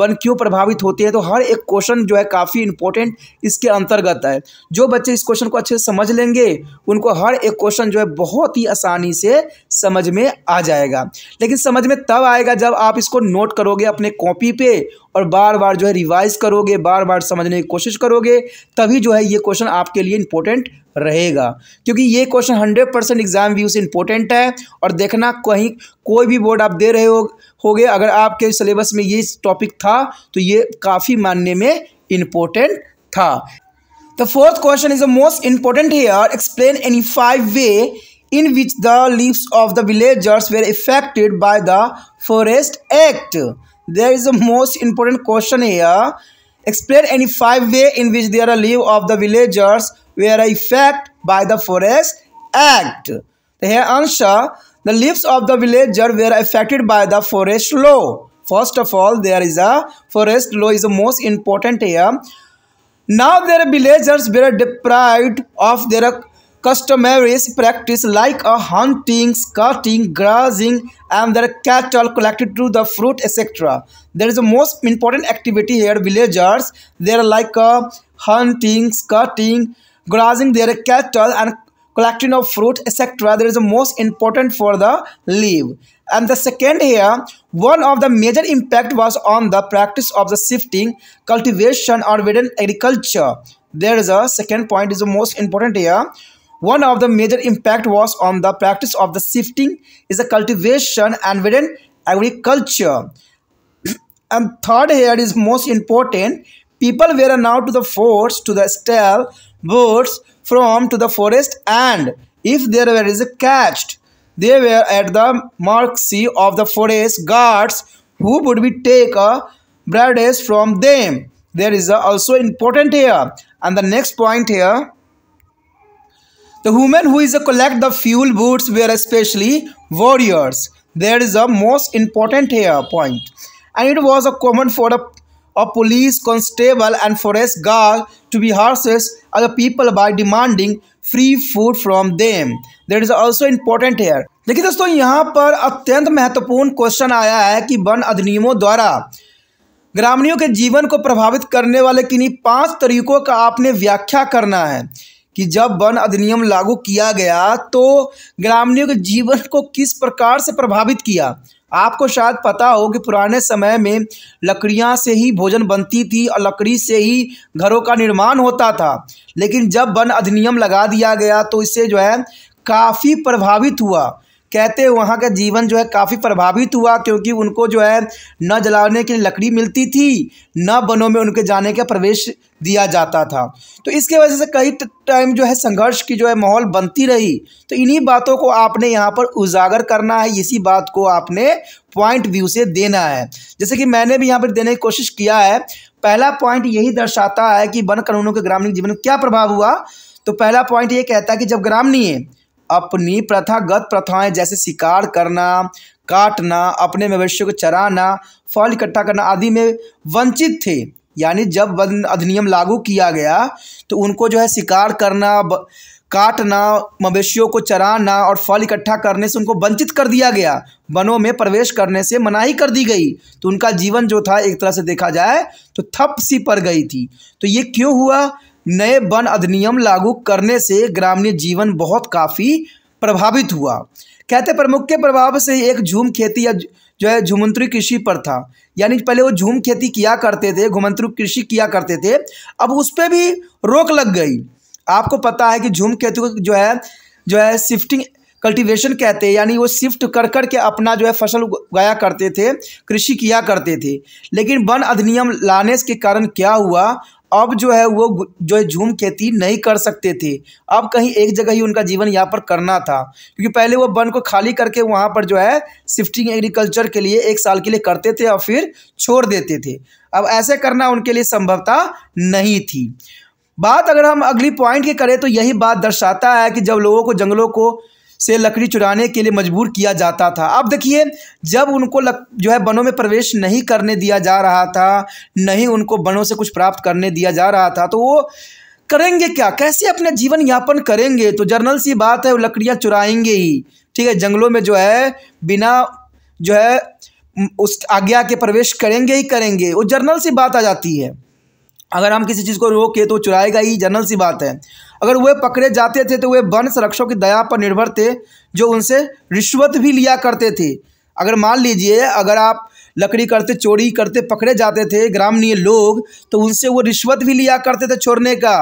वन क्यों प्रभावित होती है तो हर एक क्वेश्चन जो है काफ़ी इंपॉर्टेंट इसके अंतर्गत है जो बच्चे इस क्वेश्चन को अच्छे से समझ लेंगे उनको हर एक क्वेश्चन जो है बहुत ही आसानी से समझ में आ जाएगा लेकिन समझ में तब आएगा जब आप इसको नोट करोगे अपने कॉपी पे और बार बार जो है रिवाइज करोगे बार बार समझने की कोशिश करोगे तभी जो है ये क्वेश्चन आपके लिए इंपॉर्टेंट रहेगा क्योंकि ये question hundred percent exam view से इंपॉर्टेंट है और देखना कहीं कोई भी बोर्ड आप दे रहे हो होगे अगर आपके सिलेबस में ये टॉपिक था तो ये काफ़ी मानने में इम्पोर्टेंट था the fourth question is the most important here explain any five way in which the lives of the villagers were effected by the forest act there is the most important question here explain any five way in which their live of the villagers were effected by the Forest Act. Here answer, the lives of the villager were affected by the forest law. First of all, there is a forest law is the most important here. Now their villagers were deprived of their customary practice like a uh, hunting, scouting, grazing and their cattle collected to the fruit etc. There is the most important activity here villagers. They are like a uh, hunting, scouting grazing their cattle and collecting of fruit etc that is the most important for the leaf and the second here one of the major impact was on the practice of the shifting cultivation or within agriculture there is a second point is the most important here one of the major impact was on the practice of the shifting is the cultivation and within agriculture [clears throat] and third here is most important people were now to the force to the stall birds from to the forest and if there were is a catched they were at the mercy of the forest guards who would be take a brades from them there is also important here and the next point here the woman who is a collect the fuel boots were especially warriors there is a most important here point and it was a common for a, a police constable and forest guard to be horses the people by demanding free food from them. That is also important here. देखिए दोस्तों यहाँ पर अत्यंत महत्वपूर्ण क्वेश्चन आया है कि वन अधिनियमों द्वारा ग्रामीणों के जीवन को प्रभावित करने वाले किन्हीं पांच तरीकों का आपने व्याख्या करना है कि जब वन अधिनियम लागू किया गया तो ग्रामीणों के जीवन को किस प्रकार से प्रभावित किया आपको शायद पता हो कि पुराने समय में लकड़ियाँ से ही भोजन बनती थी और लकड़ी से ही घरों का निर्माण होता था लेकिन जब वन अधिनियम लगा दिया गया तो इससे जो है काफ़ी प्रभावित हुआ कहते हैं वहाँ का जीवन जो है काफ़ी प्रभावित हुआ क्योंकि उनको जो है न जलाने के लिए लकड़ी मिलती थी न वनों में उनके जाने का प्रवेश दिया जाता था तो इसके वजह से कई टाइम जो है संघर्ष की जो है माहौल बनती रही तो इन्हीं बातों को आपने यहाँ पर उजागर करना है इसी बात को आपने पॉइंट व्यू से देना है जैसे कि मैंने भी यहाँ पर देने की कोशिश किया है पहला पॉइंट यही दर्शाता है कि वन कानूनों के ग्रामीण जीवन में क्या प्रभाव हुआ तो पहला पॉइंट ये कहता है कि जब ग्रामीण अपनी प्रथागत प्रथाएं जैसे शिकार करना काटना अपने मवेशियों को चराना फल इकट्ठा करना आदि में वंचित थे यानी जब वन अधिनियम लागू किया गया तो उनको जो है शिकार करना ब, काटना मवेशियों को चराना और फल इकट्ठा करने से उनको वंचित कर दिया गया वनों में प्रवेश करने से मनाही कर दी गई तो उनका जीवन जो था एक तरह से देखा जाए तो थप सी पर गई थी तो ये क्यों हुआ नए वन अधिनियम लागू करने से ग्रामीण जीवन बहुत काफ़ी प्रभावित हुआ कहते प्रमुख के प्रभाव से एक झूम खेती या ज... जो है झुमंतरी कृषि पर था यानी पहले वो झूम खेती किया करते थे घुमंतरु कृषि किया करते थे अब उस पर भी रोक लग गई आपको पता है कि झूम खेती को जो है जो है शिफ्टिंग कल्टीवेशन कहते हैं यानी वो शिफ्ट कर कर के अपना जो है फसल उगाया करते थे कृषि किया करते थे लेकिन वन अधिनियम लाने के कारण क्या हुआ अब जो है वो जो है झूम खेती नहीं कर सकते थे अब कहीं एक जगह ही उनका जीवन यहाँ पर करना था क्योंकि पहले वो वन को खाली करके वहाँ पर जो है शिफ्टिंग एग्रीकल्चर के लिए एक साल के लिए करते थे और फिर छोड़ देते थे अब ऐसे करना उनके लिए संभवता नहीं थी बात अगर हम अगली पॉइंट की करें तो यही बात दर्शाता है कि जब लोगों को जंगलों को से लकड़ी चुराने के लिए मजबूर किया जाता था अब देखिए जब उनको लक, जो है वनों में प्रवेश नहीं करने दिया जा रहा था नहीं उनको वनों से कुछ प्राप्त करने दिया जा रहा था तो वो करेंगे क्या कैसे अपने जीवन यापन करेंगे तो जर्नल सी बात है वो लकड़ियाँ चुराएंगे ही ठीक है जंगलों में जो है बिना जो है उस आज्ञा के प्रवेश करेंगे ही करेंगे वो जर्नल सी बात आ जाती है अगर हम किसी चीज़ को रोके तो चुराएगा ही जनरल सी बात है अगर वे पकड़े जाते थे तो वे वन संरक्षकों की दया पर निर्भर थे जो उनसे रिश्वत भी लिया करते थे अगर मान लीजिए अगर आप लकड़ी करते चोरी करते पकड़े जाते थे ग्रामीण लोग तो उनसे वो रिश्वत भी लिया करते थे छोड़ने का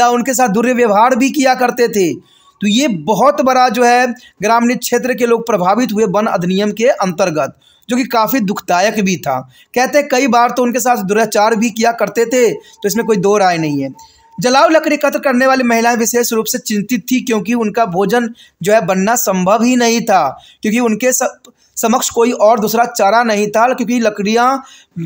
या उनके साथ दुर्व्यवहार भी किया करते थे तो ये बहुत बड़ा जो है ग्रामीण क्षेत्र के लोग प्रभावित हुए वन अधिनियम के अंतर्गत जो कि काफ़ी दुखदायक भी था कहते कई बार तो उनके साथ दुराचार भी किया करते थे तो इसमें कोई दो राय नहीं है जलाऊ लकड़ी एकत्र करने वाली महिलाएं विशेष रूप से चिंतित थी क्योंकि उनका भोजन जो है बनना संभव ही नहीं था क्योंकि उनके समक्ष कोई और दूसरा चारा नहीं था क्योंकि लकड़ियां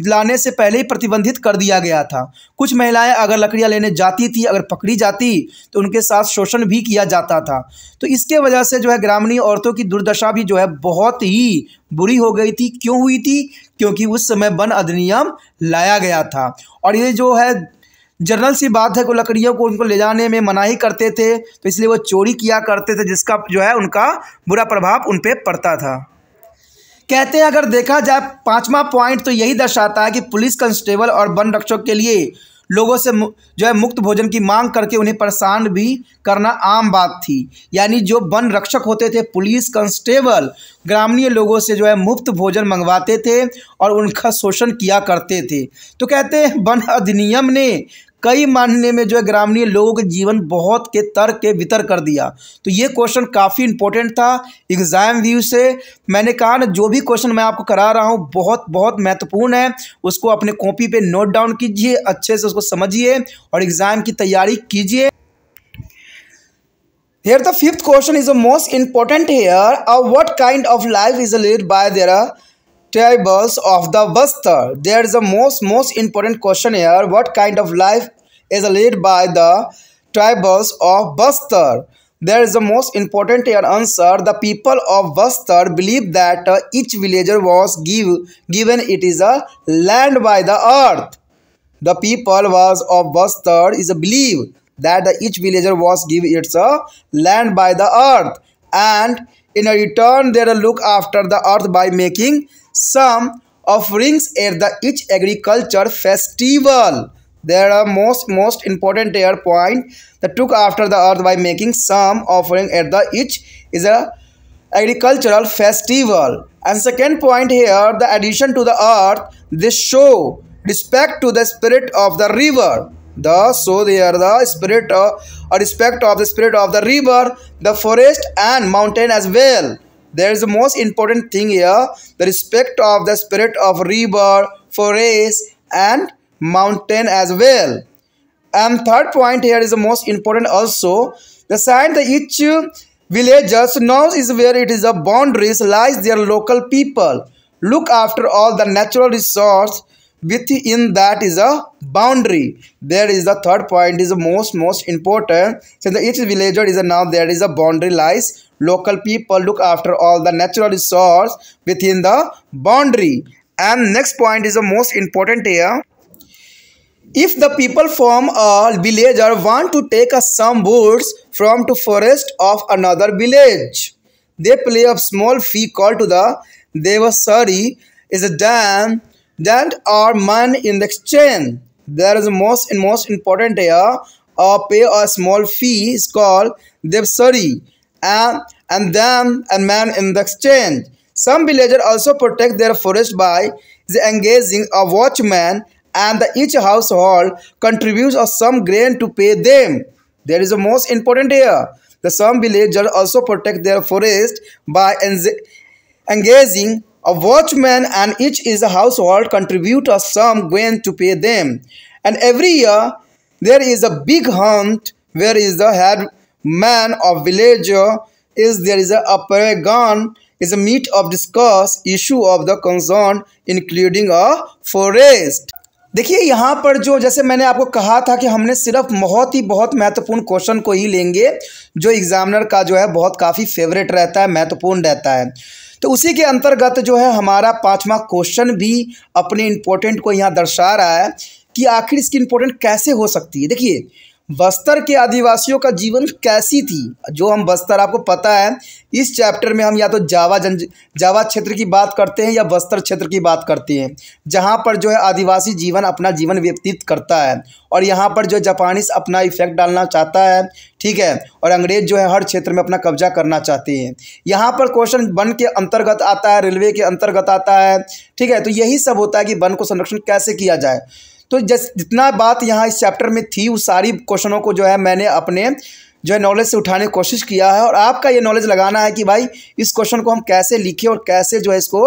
लाने से पहले ही प्रतिबंधित कर दिया गया था कुछ महिलाएं अगर लकड़ियां लेने जाती थी अगर पकड़ी जाती तो उनके साथ शोषण भी किया जाता था तो इसके वजह से जो है ग्रामीण औरतों की दुर्दशा भी जो है बहुत ही बुरी हो गई थी क्यों हुई थी क्योंकि उस समय वन अधिनियम लाया गया था और ये जो है जनरल सी बात है कि लकड़ियों को उनको ले जाने में मनाही करते थे तो इसलिए वो चोरी किया करते थे जिसका जो है उनका बुरा प्रभाव उन पर पड़ता था कहते हैं अगर देखा जाए पांचवा पॉइंट तो यही दर्शाता है कि पुलिस कांस्टेबल और वन रक्षक के लिए लोगों से जो है मुक्त भोजन की मांग करके उन्हें परेशान भी करना आम बात थी यानी जो वन रक्षक होते थे पुलिस कांस्टेबल ग्रामीण लोगों से जो है मुफ्त भोजन मंगवाते थे और उनका शोषण किया करते थे तो कहते हैं वन अधिनियम ने कई मानने में जो है ग्रामीण लोगों के जीवन बहुत के तर के वितर कर दिया तो ये क्वेश्चन काफ़ी इंपॉर्टेंट था एग्ज़ाम व्यू से मैंने कहा ना जो भी क्वेश्चन मैं आपको करा रहा हूँ बहुत बहुत महत्वपूर्ण है उसको अपने कॉपी पे नोट डाउन कीजिए अच्छे से उसको समझिए और एग्ज़ाम की तैयारी कीजिए fifth question is question is the most important here. Uh, what kind of life is led by their tables of the Bastar. There is the most most important question here. What kind of life is led by the tribes of Bastar? There is the most important answer. The people of Bastar believe that uh, each villager was give, given it is a land by the earth. The people was of Bastar is a belief that each villager was given its a uh, land by the earth and in return they look after the earth by making some offerings at the each agriculture festival. There are most most important air point that took after the earth by making some offering at the each is a agricultural festival. And second point here, the addition to the earth, they show respect to the spirit of the river. The so they are the spirit or uh, respect of the spirit of the river, the forest and mountain as well there is the most important thing here the respect of the spirit of river forest and mountain as well and third point here is the most important also the sign that each villagers knows is where it is the boundaries lies their local people look after all the natural resource within that is a boundary there is the third point is the most most important so the each villager is a now there is a boundary lies Local people look after all the natural resources within the boundary. And next point is the most important here. If the people from a village or want to take some woods from the forest of another village, they pay a small fee called to the Devasari is a dam that are money in the exchange. There is most most important here. Or pay a small fee is called Devasari and, and then and man in the exchange. Some villagers also protect their forest by the engaging a watchman and each household contributes of some grain to pay them. There is a most important here. The some villagers also protect their forest by engaging a watchman and each is a household contribute a some grain to pay them. And every year there is a big hunt where is the head man of village is there is a, a paragon is a meat of discourse issue of the concern including a forest देखिए यहाँ पर जो जैसे मैंने आपको कहा था कि हमने सिर्फ बहुत ही बहुत महत्वपूर्ण क्वेश्चन को ही लेंगे जो एग्जामिनर का जो है बहुत काफ़ी फेवरेट रहता है महत्वपूर्ण रहता है तो उसी के अंतर्गत जो है हमारा पांचवा क्वेश्चन भी अपने इम्पोर्टेंट को यहाँ दर्शा रहा है कि आखिर इसकी इम्पोर्टेंट कैसे हो सकती है देखिए बस्तर के आदिवासियों का जीवन कैसी थी जो हम बस्तर आपको पता है इस चैप्टर में हम या तो जावा जन जावा क्षेत्र की बात करते हैं या बस्तर क्षेत्र की बात करते हैं जहाँ पर जो है आदिवासी जीवन अपना जीवन व्यतीत करता है और यहाँ पर जो जापानीस अपना इफेक्ट डालना चाहता है ठीक है और अंग्रेज जो है हर क्षेत्र में अपना कब्जा करना चाहते हैं यहाँ पर क्वेश्चन वन के अंतर्गत आता है रेलवे के अंतर्गत आता है ठीक है तो यही सब होता है कि वन को संरक्षण कैसे किया जाए तो जस जितना बात यहाँ इस चैप्टर में थी उस सारी क्वेश्चनों को जो है मैंने अपने जो है नॉलेज से उठाने की कोशिश किया है और आपका ये नॉलेज लगाना है कि भाई इस क्वेश्चन को हम कैसे लिखें और कैसे जो है इसको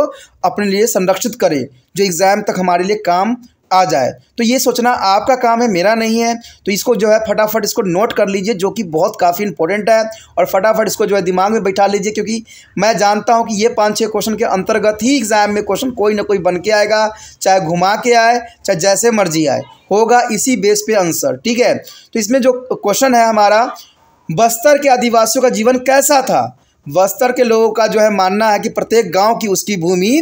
अपने लिए संरक्षित करें जो एग्ज़ाम तक हमारे लिए काम आ जाए तो ये सोचना आपका काम है मेरा नहीं है तो इसको जो है फटाफट इसको नोट कर लीजिए जो कि बहुत काफ़ी इंपॉर्टेंट है और फटाफट इसको जो है दिमाग में बैठा लीजिए क्योंकि मैं जानता हूँ कि ये पाँच छः क्वेश्चन के अंतर्गत ही एग्ज़ाम में क्वेश्चन कोई ना कोई बन के आएगा चाहे घुमा के आए चाहे जैसे मर्जी आए होगा इसी बेस पे आंसर ठीक है तो इसमें जो क्वेश्चन है हमारा बस्तर के आदिवासियों का जीवन कैसा था बस्तर के लोगों का जो है मानना है कि प्रत्येक गांव की उसकी भूमि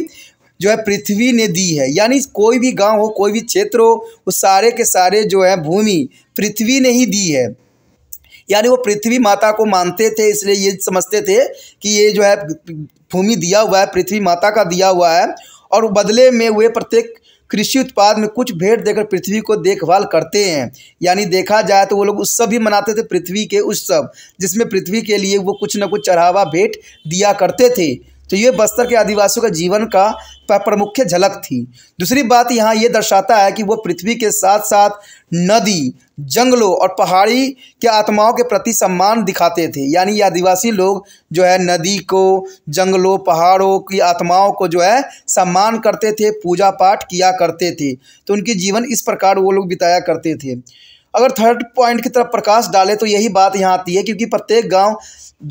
जो है पृथ्वी ने दी है यानी कोई भी गांव हो कोई भी क्षेत्र हो उस सारे के सारे जो है भूमि पृथ्वी ने ही दी है यानी वो पृथ्वी माता को मानते थे इसलिए ये समझते थे कि ये जो है भूमि दिया हुआ है पृथ्वी माता का दिया हुआ है और बदले में वे प्रत्येक कृषि उत्पाद में कुछ भेंट देकर पृथ्वी को देखभाल करते हैं यानी देखा जाए तो वो लोग उत्सव भी मनाते थे पृथ्वी के उत्सव जिसमें पृथ्वी के लिए वो कुछ ना कुछ चढ़ावा भेंट दिया करते थे तो ये बस्तर के आदिवासियों का जीवन का प्रमुख झलक थी दूसरी बात यहाँ ये दर्शाता है कि वो पृथ्वी के साथ साथ नदी जंगलों और पहाड़ी के आत्माओं के प्रति सम्मान दिखाते थे यानी ये आदिवासी लोग जो है नदी को जंगलों पहाड़ों की आत्माओं को जो है सम्मान करते थे पूजा पाठ किया करते थे तो उनकी जीवन इस प्रकार वो लोग बिताया करते थे अगर थर्ड पॉइंट की तरफ प्रकाश डाले तो यही बात यहाँ आती है क्योंकि प्रत्येक गांव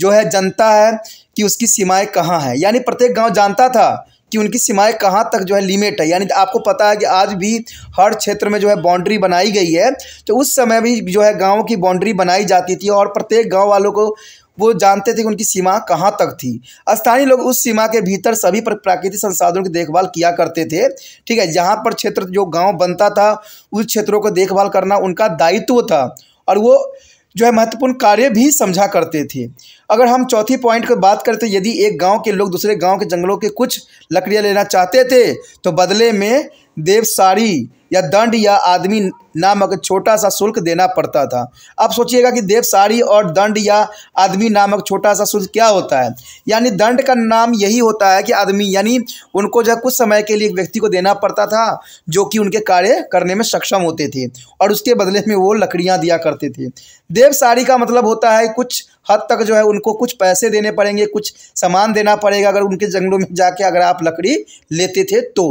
जो है जनता है कि उसकी सीमाएं कहाँ हैं यानी प्रत्येक गांव जानता था कि उनकी सीमाएं कहाँ तक जो है लिमिट है यानी आपको पता है कि आज भी हर क्षेत्र में जो है बाउंड्री बनाई गई है तो उस समय भी जो है गाँव की बाउंड्री बनाई जाती थी और प्रत्येक गाँव वालों को वो जानते थे कि उनकी सीमा कहाँ तक थी स्थानीय लोग उस सीमा के भीतर सभी प्राकृतिक संसाधनों की देखभाल किया करते थे ठीक है जहाँ पर क्षेत्र जो गांव बनता था उस क्षेत्रों को देखभाल करना उनका दायित्व था और वो जो है महत्वपूर्ण कार्य भी समझा करते थे अगर हम चौथी पॉइंट की बात करते तो यदि एक गांव के लोग दूसरे गांव के जंगलों के कुछ लकड़ियां लेना चाहते थे तो बदले में देवसारी या दंड या आदमी नामक छोटा सा शुल्क देना पड़ता था अब सोचिएगा कि देवसारी और दंड या आदमी नामक छोटा सा शुल्क क्या होता है यानी दंड का नाम यही होता है कि आदमी यानी उनको जब कुछ समय के लिए एक व्यक्ति को देना पड़ता था जो कि उनके कार्य करने में सक्षम होते थे और उसके बदले में वो लकड़ियाँ दिया करते थे देवसारी का मतलब होता है कुछ हद तक जो है उनको कुछ पैसे देने पड़ेंगे कुछ सामान देना पड़ेगा अगर उनके जंगलों में जाके अगर आप लकड़ी लेते थे तो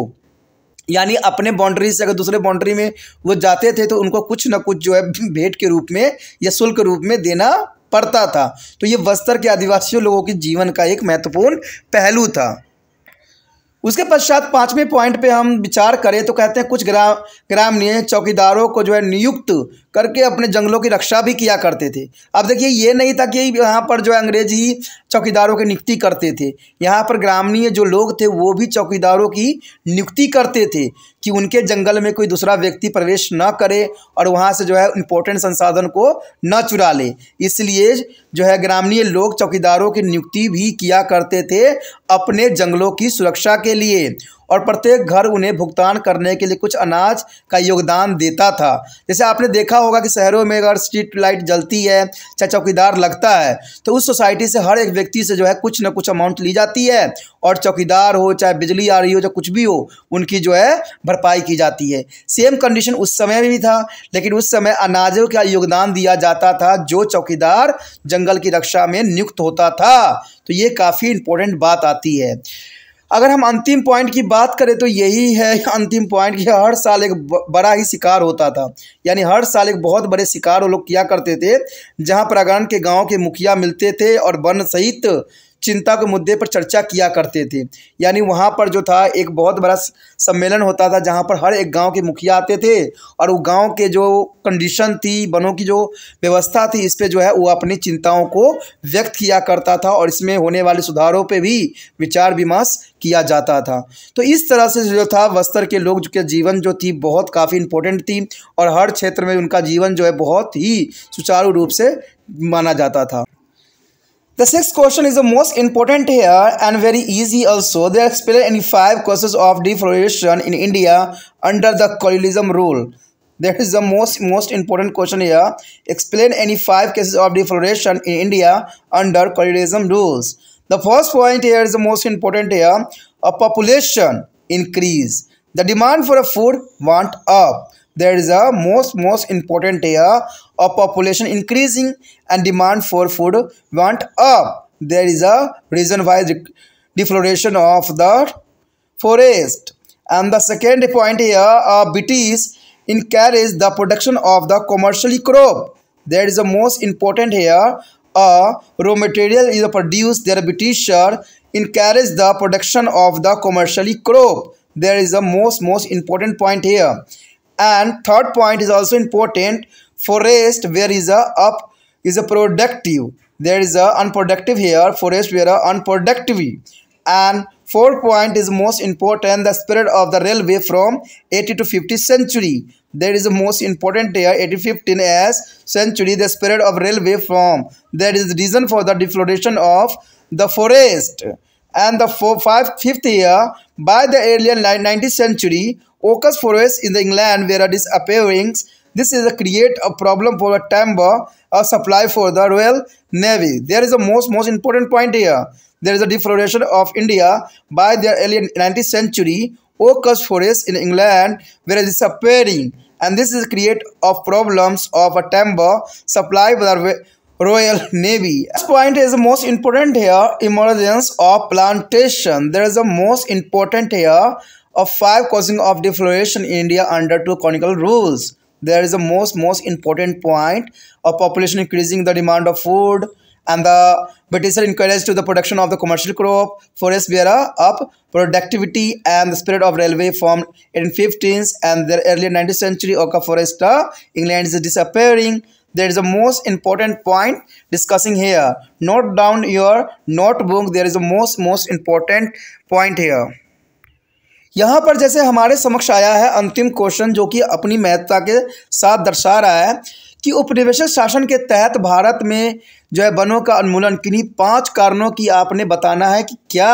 यानी अपने बाउंड्री से अगर दूसरे बाउंड्री में वो जाते थे तो उनको कुछ ना कुछ जो है [laughs] भेंट के रूप में या शुल्क के रूप में देना पड़ता था तो ये बस्तर के आदिवासियों लोगों के जीवन का एक महत्वपूर्ण पहलू था उसके पश्चात पांचवें पॉइंट पे हम विचार करें तो कहते हैं कुछ ग्राम ग्रामीण चौकीदारों को जो है नियुक्त करके अपने जंगलों की रक्षा भी किया करते थे अब देखिए ये नहीं था कि यहाँ पर जो है अंग्रेज ही चौकीदारों की नियुक्ति करते थे यहाँ पर ग्रामीण जो लोग थे वो भी चौकीदारों की नियुक्ति करते थे कि उनके जंगल में कोई दूसरा व्यक्ति प्रवेश न करे और वहाँ से जो है इम्पोर्टेंट संसाधन को न चुरा ले इसलिए जो है ग्रामीण लोग चौकीदारों की नियुक्ति भी किया करते थे अपने जंगलों की सुरक्षा के के लिए और प्रत्येक घर उन्हें भुगतान करने के लिए कुछ अनाज का योगदान देता था जैसे आपने देखा होगा कि शहरों में अगर स्ट्रीट लाइट जलती है चाहे चौकीदार लगता है तो उस सोसाइटी से हर एक व्यक्ति से जो है कुछ ना कुछ अमाउंट ली जाती है और चौकीदार हो चाहे बिजली आ रही हो चाहे कुछ भी हो उनकी जो है भरपाई की जाती है सेम कंडीशन उस समय में भी था लेकिन उस समय अनाजों का योगदान दिया जाता था जो चौकीदार जंगल की रक्षा में नियुक्त होता था तो ये काफ़ी इंपॉर्टेंट बात आती है अगर हम अंतिम पॉइंट की बात करें तो यही है अंतिम पॉइंट कि हर साल एक बड़ा ही शिकार होता था यानी हर साल एक बहुत बड़े शिकार वो लोग किया करते थे जहाँ परागण के गांव के मुखिया मिलते थे और वन सहित चिंता के मुद्दे पर चर्चा किया करते थे यानी वहाँ पर जो था एक बहुत बड़ा सम्मेलन होता था जहाँ पर हर एक गांव के मुखिया आते थे और वो गांव के जो कंडीशन थी वनों की जो व्यवस्था थी इस पर जो है वो अपनी चिंताओं को व्यक्त किया करता था और इसमें होने वाले सुधारों पर भी विचार विमर्श किया जाता था तो इस तरह से जो था बस्तर के लोग के जीवन जो थी बहुत काफ़ी इंपॉर्टेंट थी और हर क्षेत्र में उनका जीवन जो है बहुत ही सुचारू रूप से माना जाता था The sixth question is the most important here and very easy also. explain any five causes of deforestation in India under the colonialism rule. That is the most most important question here. Explain any five cases of deforestation in India under colonialism rules. The first point here is the most important here. A population increase. The demand for a food went up. There is a most most important here of population increasing and demand for food went up. There is a reason why the of the forest. And the second point here, uh, in encouraged the production of the commercially crop. That is the most important here. Uh, raw material is produced. There Britisher encouraged the production of the commercially crop. There is the most most important point here. And third point is also important forest where is a up is a productive there is a unproductive here forest where are unproductive and fourth point is most important the spread of the railway from 80 to 50 century there is a most important year 1815 as century the spread of railway from there is reason for the deflation of the forest and the four, five, fifth year by the early 19th century oak forest in the england were disappearing this is a create a problem for a timber a supply for the Royal Navy. There is a most most important point here. There is a defloration of India by the early 19th century oak forests in England it is disappearing and this is create of problems of a timber supply by the Royal Navy. This point is the most important here emergence of plantation. There is a most important here of five causing of defloration in India under two conical rules there is the most most important point of population increasing the demand of food and the british encouraged to the production of the commercial crop forest bearer up productivity and the spirit of railway formed in 15th and the early 19th century oka foresta england is disappearing there is a most important point discussing here note down your notebook there is a most most important point here यहाँ पर जैसे हमारे समक्ष आया है अंतिम क्वेश्चन जो कि अपनी महत्ता के साथ दर्शा रहा है कि उपनिवेश शासन के तहत भारत में जो है वनों का उन्मूलन किन्हीं पांच कारणों की आपने बताना है कि क्या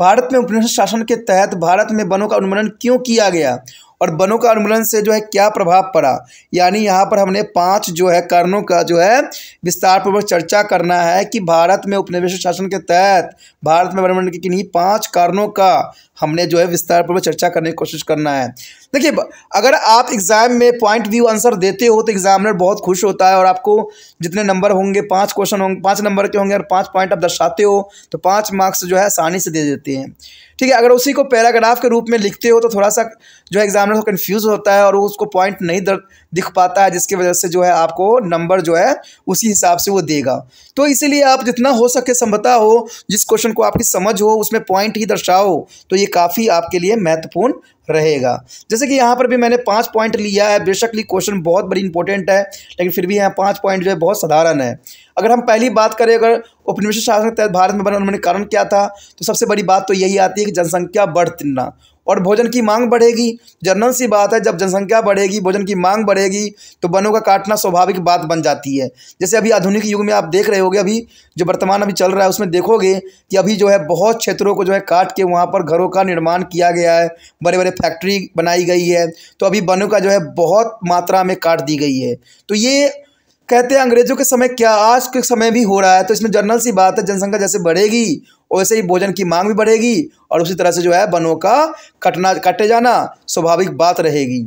भारत में उपनिवेश शासन के तहत भारत में वनों का उन्मूलन क्यों किया गया और वनों का उन्मूलन से जो है क्या प्रभाव पड़ा यानी यहाँ पर हमने पाँच जो है कारणों का जो है विस्तारपूर्वक चर्चा करना है कि भारत में उपनिवेश शासन के तहत भारत में वायुमंडल के किन्हीं पांच कारणों का हमने जो है विस्तार पूर्वक चर्चा करने की कोशिश करना है देखिए अगर आप एग्जाम में पॉइंट व्यू आंसर देते हो तो एग्जामिनर बहुत खुश होता है और आपको जितने नंबर होंगे पाँच क्वेश्चन होंगे पाँच नंबर के होंगे और पाँच पॉइंट आप दर्शाते हो तो पाँच मार्क्स जो है आसानी से दे देते हैं ठीक है अगर उसी को पैराग्राफ के रूप में लिखते हो तो थोड़ा सा जो है एग्जामिनर कन्फ्यूज़ होता है और उसको पॉइंट नहीं दर दिख पाता है जिसकी वजह से जो है आपको नंबर जो है उसी हिसाब से वो देगा तो इसीलिए आप जितना हो सके संभता हो जिस क्वेश्चन को आपकी समझ हो उसमें पॉइंट ही दर्शाओ तो ये काफ़ी आपके लिए महत्वपूर्ण रहेगा जैसे कि यहाँ पर भी मैंने पाँच पॉइंट लिया है बेशकली क्वेश्चन बहुत बड़ी इंपॉर्टेंट है लेकिन फिर भी यहाँ पाँच पॉइंट जो है बहुत साधारण है अगर हम पहली बात करें अगर उपनिवेश शासन के तहत भारत में बने उन्होंने कारण क्या था तो सबसे बड़ी बात तो यही आती है कि जनसंख्या बढ़ और भोजन की मांग बढ़ेगी जर्नल सी बात है जब जनसंख्या बढ़ेगी भोजन की मांग बढ़ेगी तो वनों का काटना स्वाभाविक बात बन जाती है जैसे अभी आधुनिक युग में आप देख रहे होगे अभी जो वर्तमान अभी चल रहा है उसमें देखोगे कि अभी जो है बहुत क्षेत्रों को जो है काट के वहाँ पर घरों का निर्माण किया गया है बड़े बड़े फैक्ट्री बनाई गई है तो अभी वनों का जो है बहुत मात्रा में काट दी गई है तो ये कहते हैं अंग्रेजों के समय क्या आज के समय भी हो रहा है तो इसमें जर्नल सी बात है जनसंख्या जैसे बढ़ेगी वैसे ही भोजन की मांग भी बढ़ेगी और उसी तरह से जो है वनों का कटना कटे जाना स्वाभाविक बात रहेगी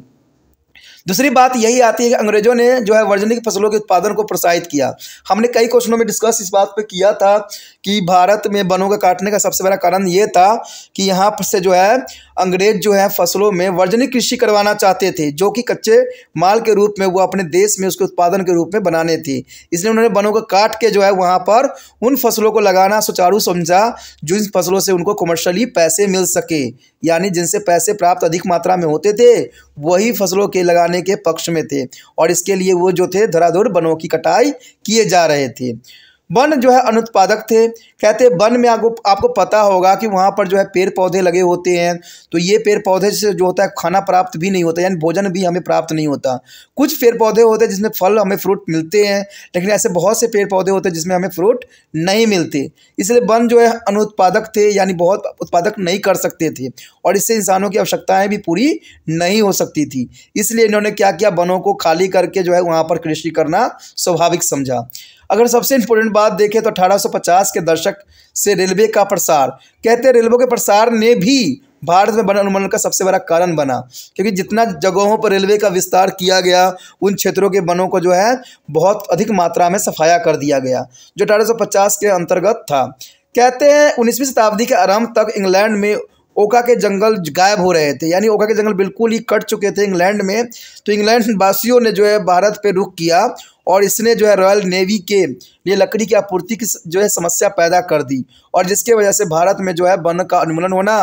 दूसरी बात यही आती है कि अंग्रेजों ने जो है वर्जनिक फसलों के उत्पादन को प्रोत्साहित किया हमने कई क्वेश्चनों में डिस्कस इस बात पे किया था कि भारत में वनों का काटने का सबसे बड़ा कारण ये था कि यहाँ से जो है अंग्रेज जो है फसलों में वर्जनिक कृषि करवाना चाहते थे जो कि कच्चे माल के रूप में वो अपने देश में उसके उत्पादन के रूप में बनाने थी इसलिए उन्होंने वनों को काट के जो है वहाँ पर उन फसलों को लगाना सुचारू समझा जिन फसलों से उनको कमर्शली पैसे मिल सके यानी जिनसे पैसे प्राप्त अधिक मात्रा में होते थे वही फसलों के लगाने के पक्ष में थे और इसके लिए वो जो थे धराधुर वनों की कटाई किए जा रहे थे वन जो है अनुत्पादक थे कहते वन में आपको आपको पता होगा कि वहाँ पर जो है पेड़ पौधे लगे होते हैं तो ये पेड़ पौधे से जो होता है खाना प्राप्त भी नहीं होता यानी भोजन भी हमें प्राप्त नहीं होता कुछ पेड़ पौधे होते हैं जिसमें फल हमें फ्रूट मिलते हैं लेकिन ऐसे बहुत से पेड़ पौधे होते हैं जिसमें हमें फ्रूट नहीं मिलते इसलिए वन जो है अनुत्पादक थे यानी बहुत उत्पादक नहीं कर सकते थे और इससे इंसानों की आवश्यकताएँ भी पूरी नहीं हो सकती थी इसलिए इन्होंने क्या किया वनों को खाली करके जो है वहाँ पर कृषि करना स्वाभाविक समझा अगर सबसे इम्पोर्टेंट बात देखें तो 1850 के दशक से रेलवे का प्रसार कहते हैं रेलवे के प्रसार ने भी भारत में वन अनुमंडल का सबसे बड़ा कारण बना क्योंकि जितना जगहों पर रेलवे का विस्तार किया गया उन क्षेत्रों के वनों को जो है बहुत अधिक मात्रा में सफाया कर दिया गया जो अठारह के अंतर्गत था कहते हैं उन्नीसवीं शताब्दी के आरंभ तक इंग्लैंड में ओका के जंगल गायब हो रहे थे यानी ओका के जंगल बिल्कुल ही कट चुके थे इंग्लैंड में तो इंग्लैंड वासियों ने जो है भारत पे रुख किया और इसने जो है रॉयल नेवी के लिए लकड़ी की आपूर्ति की जो है समस्या पैदा कर दी और जिसके वजह से भारत में जो है वन का उन्मूलन होना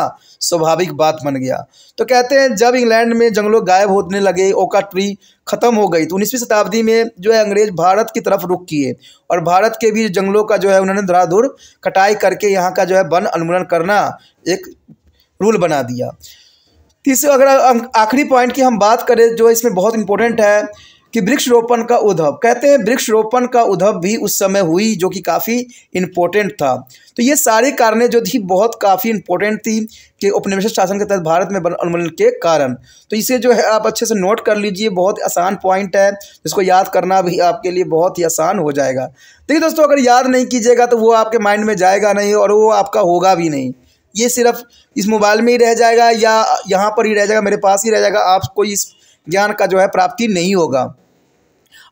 स्वाभाविक बात बन गया तो कहते हैं जब इंग्लैंड में जंगलों गायब होने लगे ओका ट्री खत्म हो गई तो उन्नीसवीं शताब्दी में जो है अंग्रेज भारत की तरफ रुख किए और भारत के भी जंगलों का जो है उन्होंने धराधुर कटाई करके यहाँ का जो है वन उन्मूलन करना एक रूल बना दिया तीसरे अगर अं, आखिरी पॉइंट की हम बात करें जो इसमें बहुत इंपॉर्टेंट है कि वृक्षरोपण का उद्भव कहते हैं वृक्षरोपण का उद्भव भी उस समय हुई जो कि काफ़ी इम्पोर्टेंट था तो ये सारी कारणें जो थी बहुत काफ़ी इम्पोर्टेंट थी कि उपनिवेश शासन के तहत भारत में वन उन्मूलन के कारण तो इसे जो है आप अच्छे से नोट कर लीजिए बहुत आसान पॉइंट है इसको याद करना भी आपके लिए बहुत ही आसान हो जाएगा देखिए दोस्तों अगर याद नहीं कीजिएगा तो वो आपके माइंड में जाएगा नहीं और वो आपका होगा भी नहीं ये सिर्फ इस मोबाइल में ही रह जाएगा या यहाँ पर ही रह जाएगा मेरे पास ही रह जाएगा आपको इस ज्ञान का जो है प्राप्ति नहीं होगा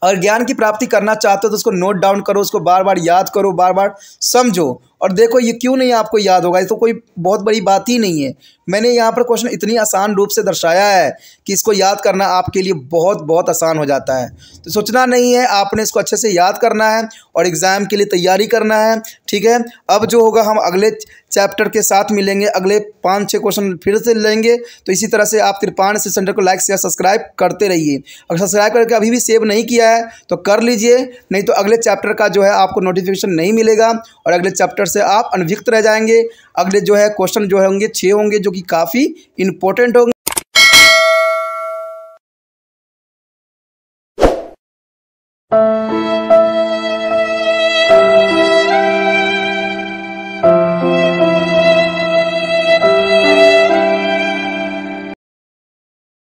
अगर ज्ञान की प्राप्ति करना चाहते हो तो उसको नोट डाउन करो उसको बार बार याद करो बार बार समझो और देखो ये क्यों नहीं आपको याद होगा ये तो कोई बहुत बड़ी बात ही नहीं है मैंने यहाँ पर क्वेश्चन इतनी आसान रूप से दर्शाया है कि इसको याद करना आपके लिए बहुत बहुत आसान हो जाता है तो सोचना नहीं है आपने इसको अच्छे से याद करना है और एग्ज़ाम के लिए तैयारी करना है ठीक है अब जो होगा हम अगले चैप्टर के साथ मिलेंगे अगले पाँच छः क्वेश्चन फिर से लेंगे तो इसी तरह से आप तिरपान से सेंटर को लाइक शेयर सब्सक्राइब करते रहिए अगर सब्सक्राइब करके अभी भी सेव नहीं किया है तो कर लीजिए नहीं तो अगले चैप्टर का जो है आपको नोटिफिकेशन नहीं मिलेगा और अगले चैप्टर से आप अनभिक्त रह जाएंगे अगले जो है क्वेश्चन जो होंगे छः होंगे जो कि काफ़ी इंपॉर्टेंट होंगे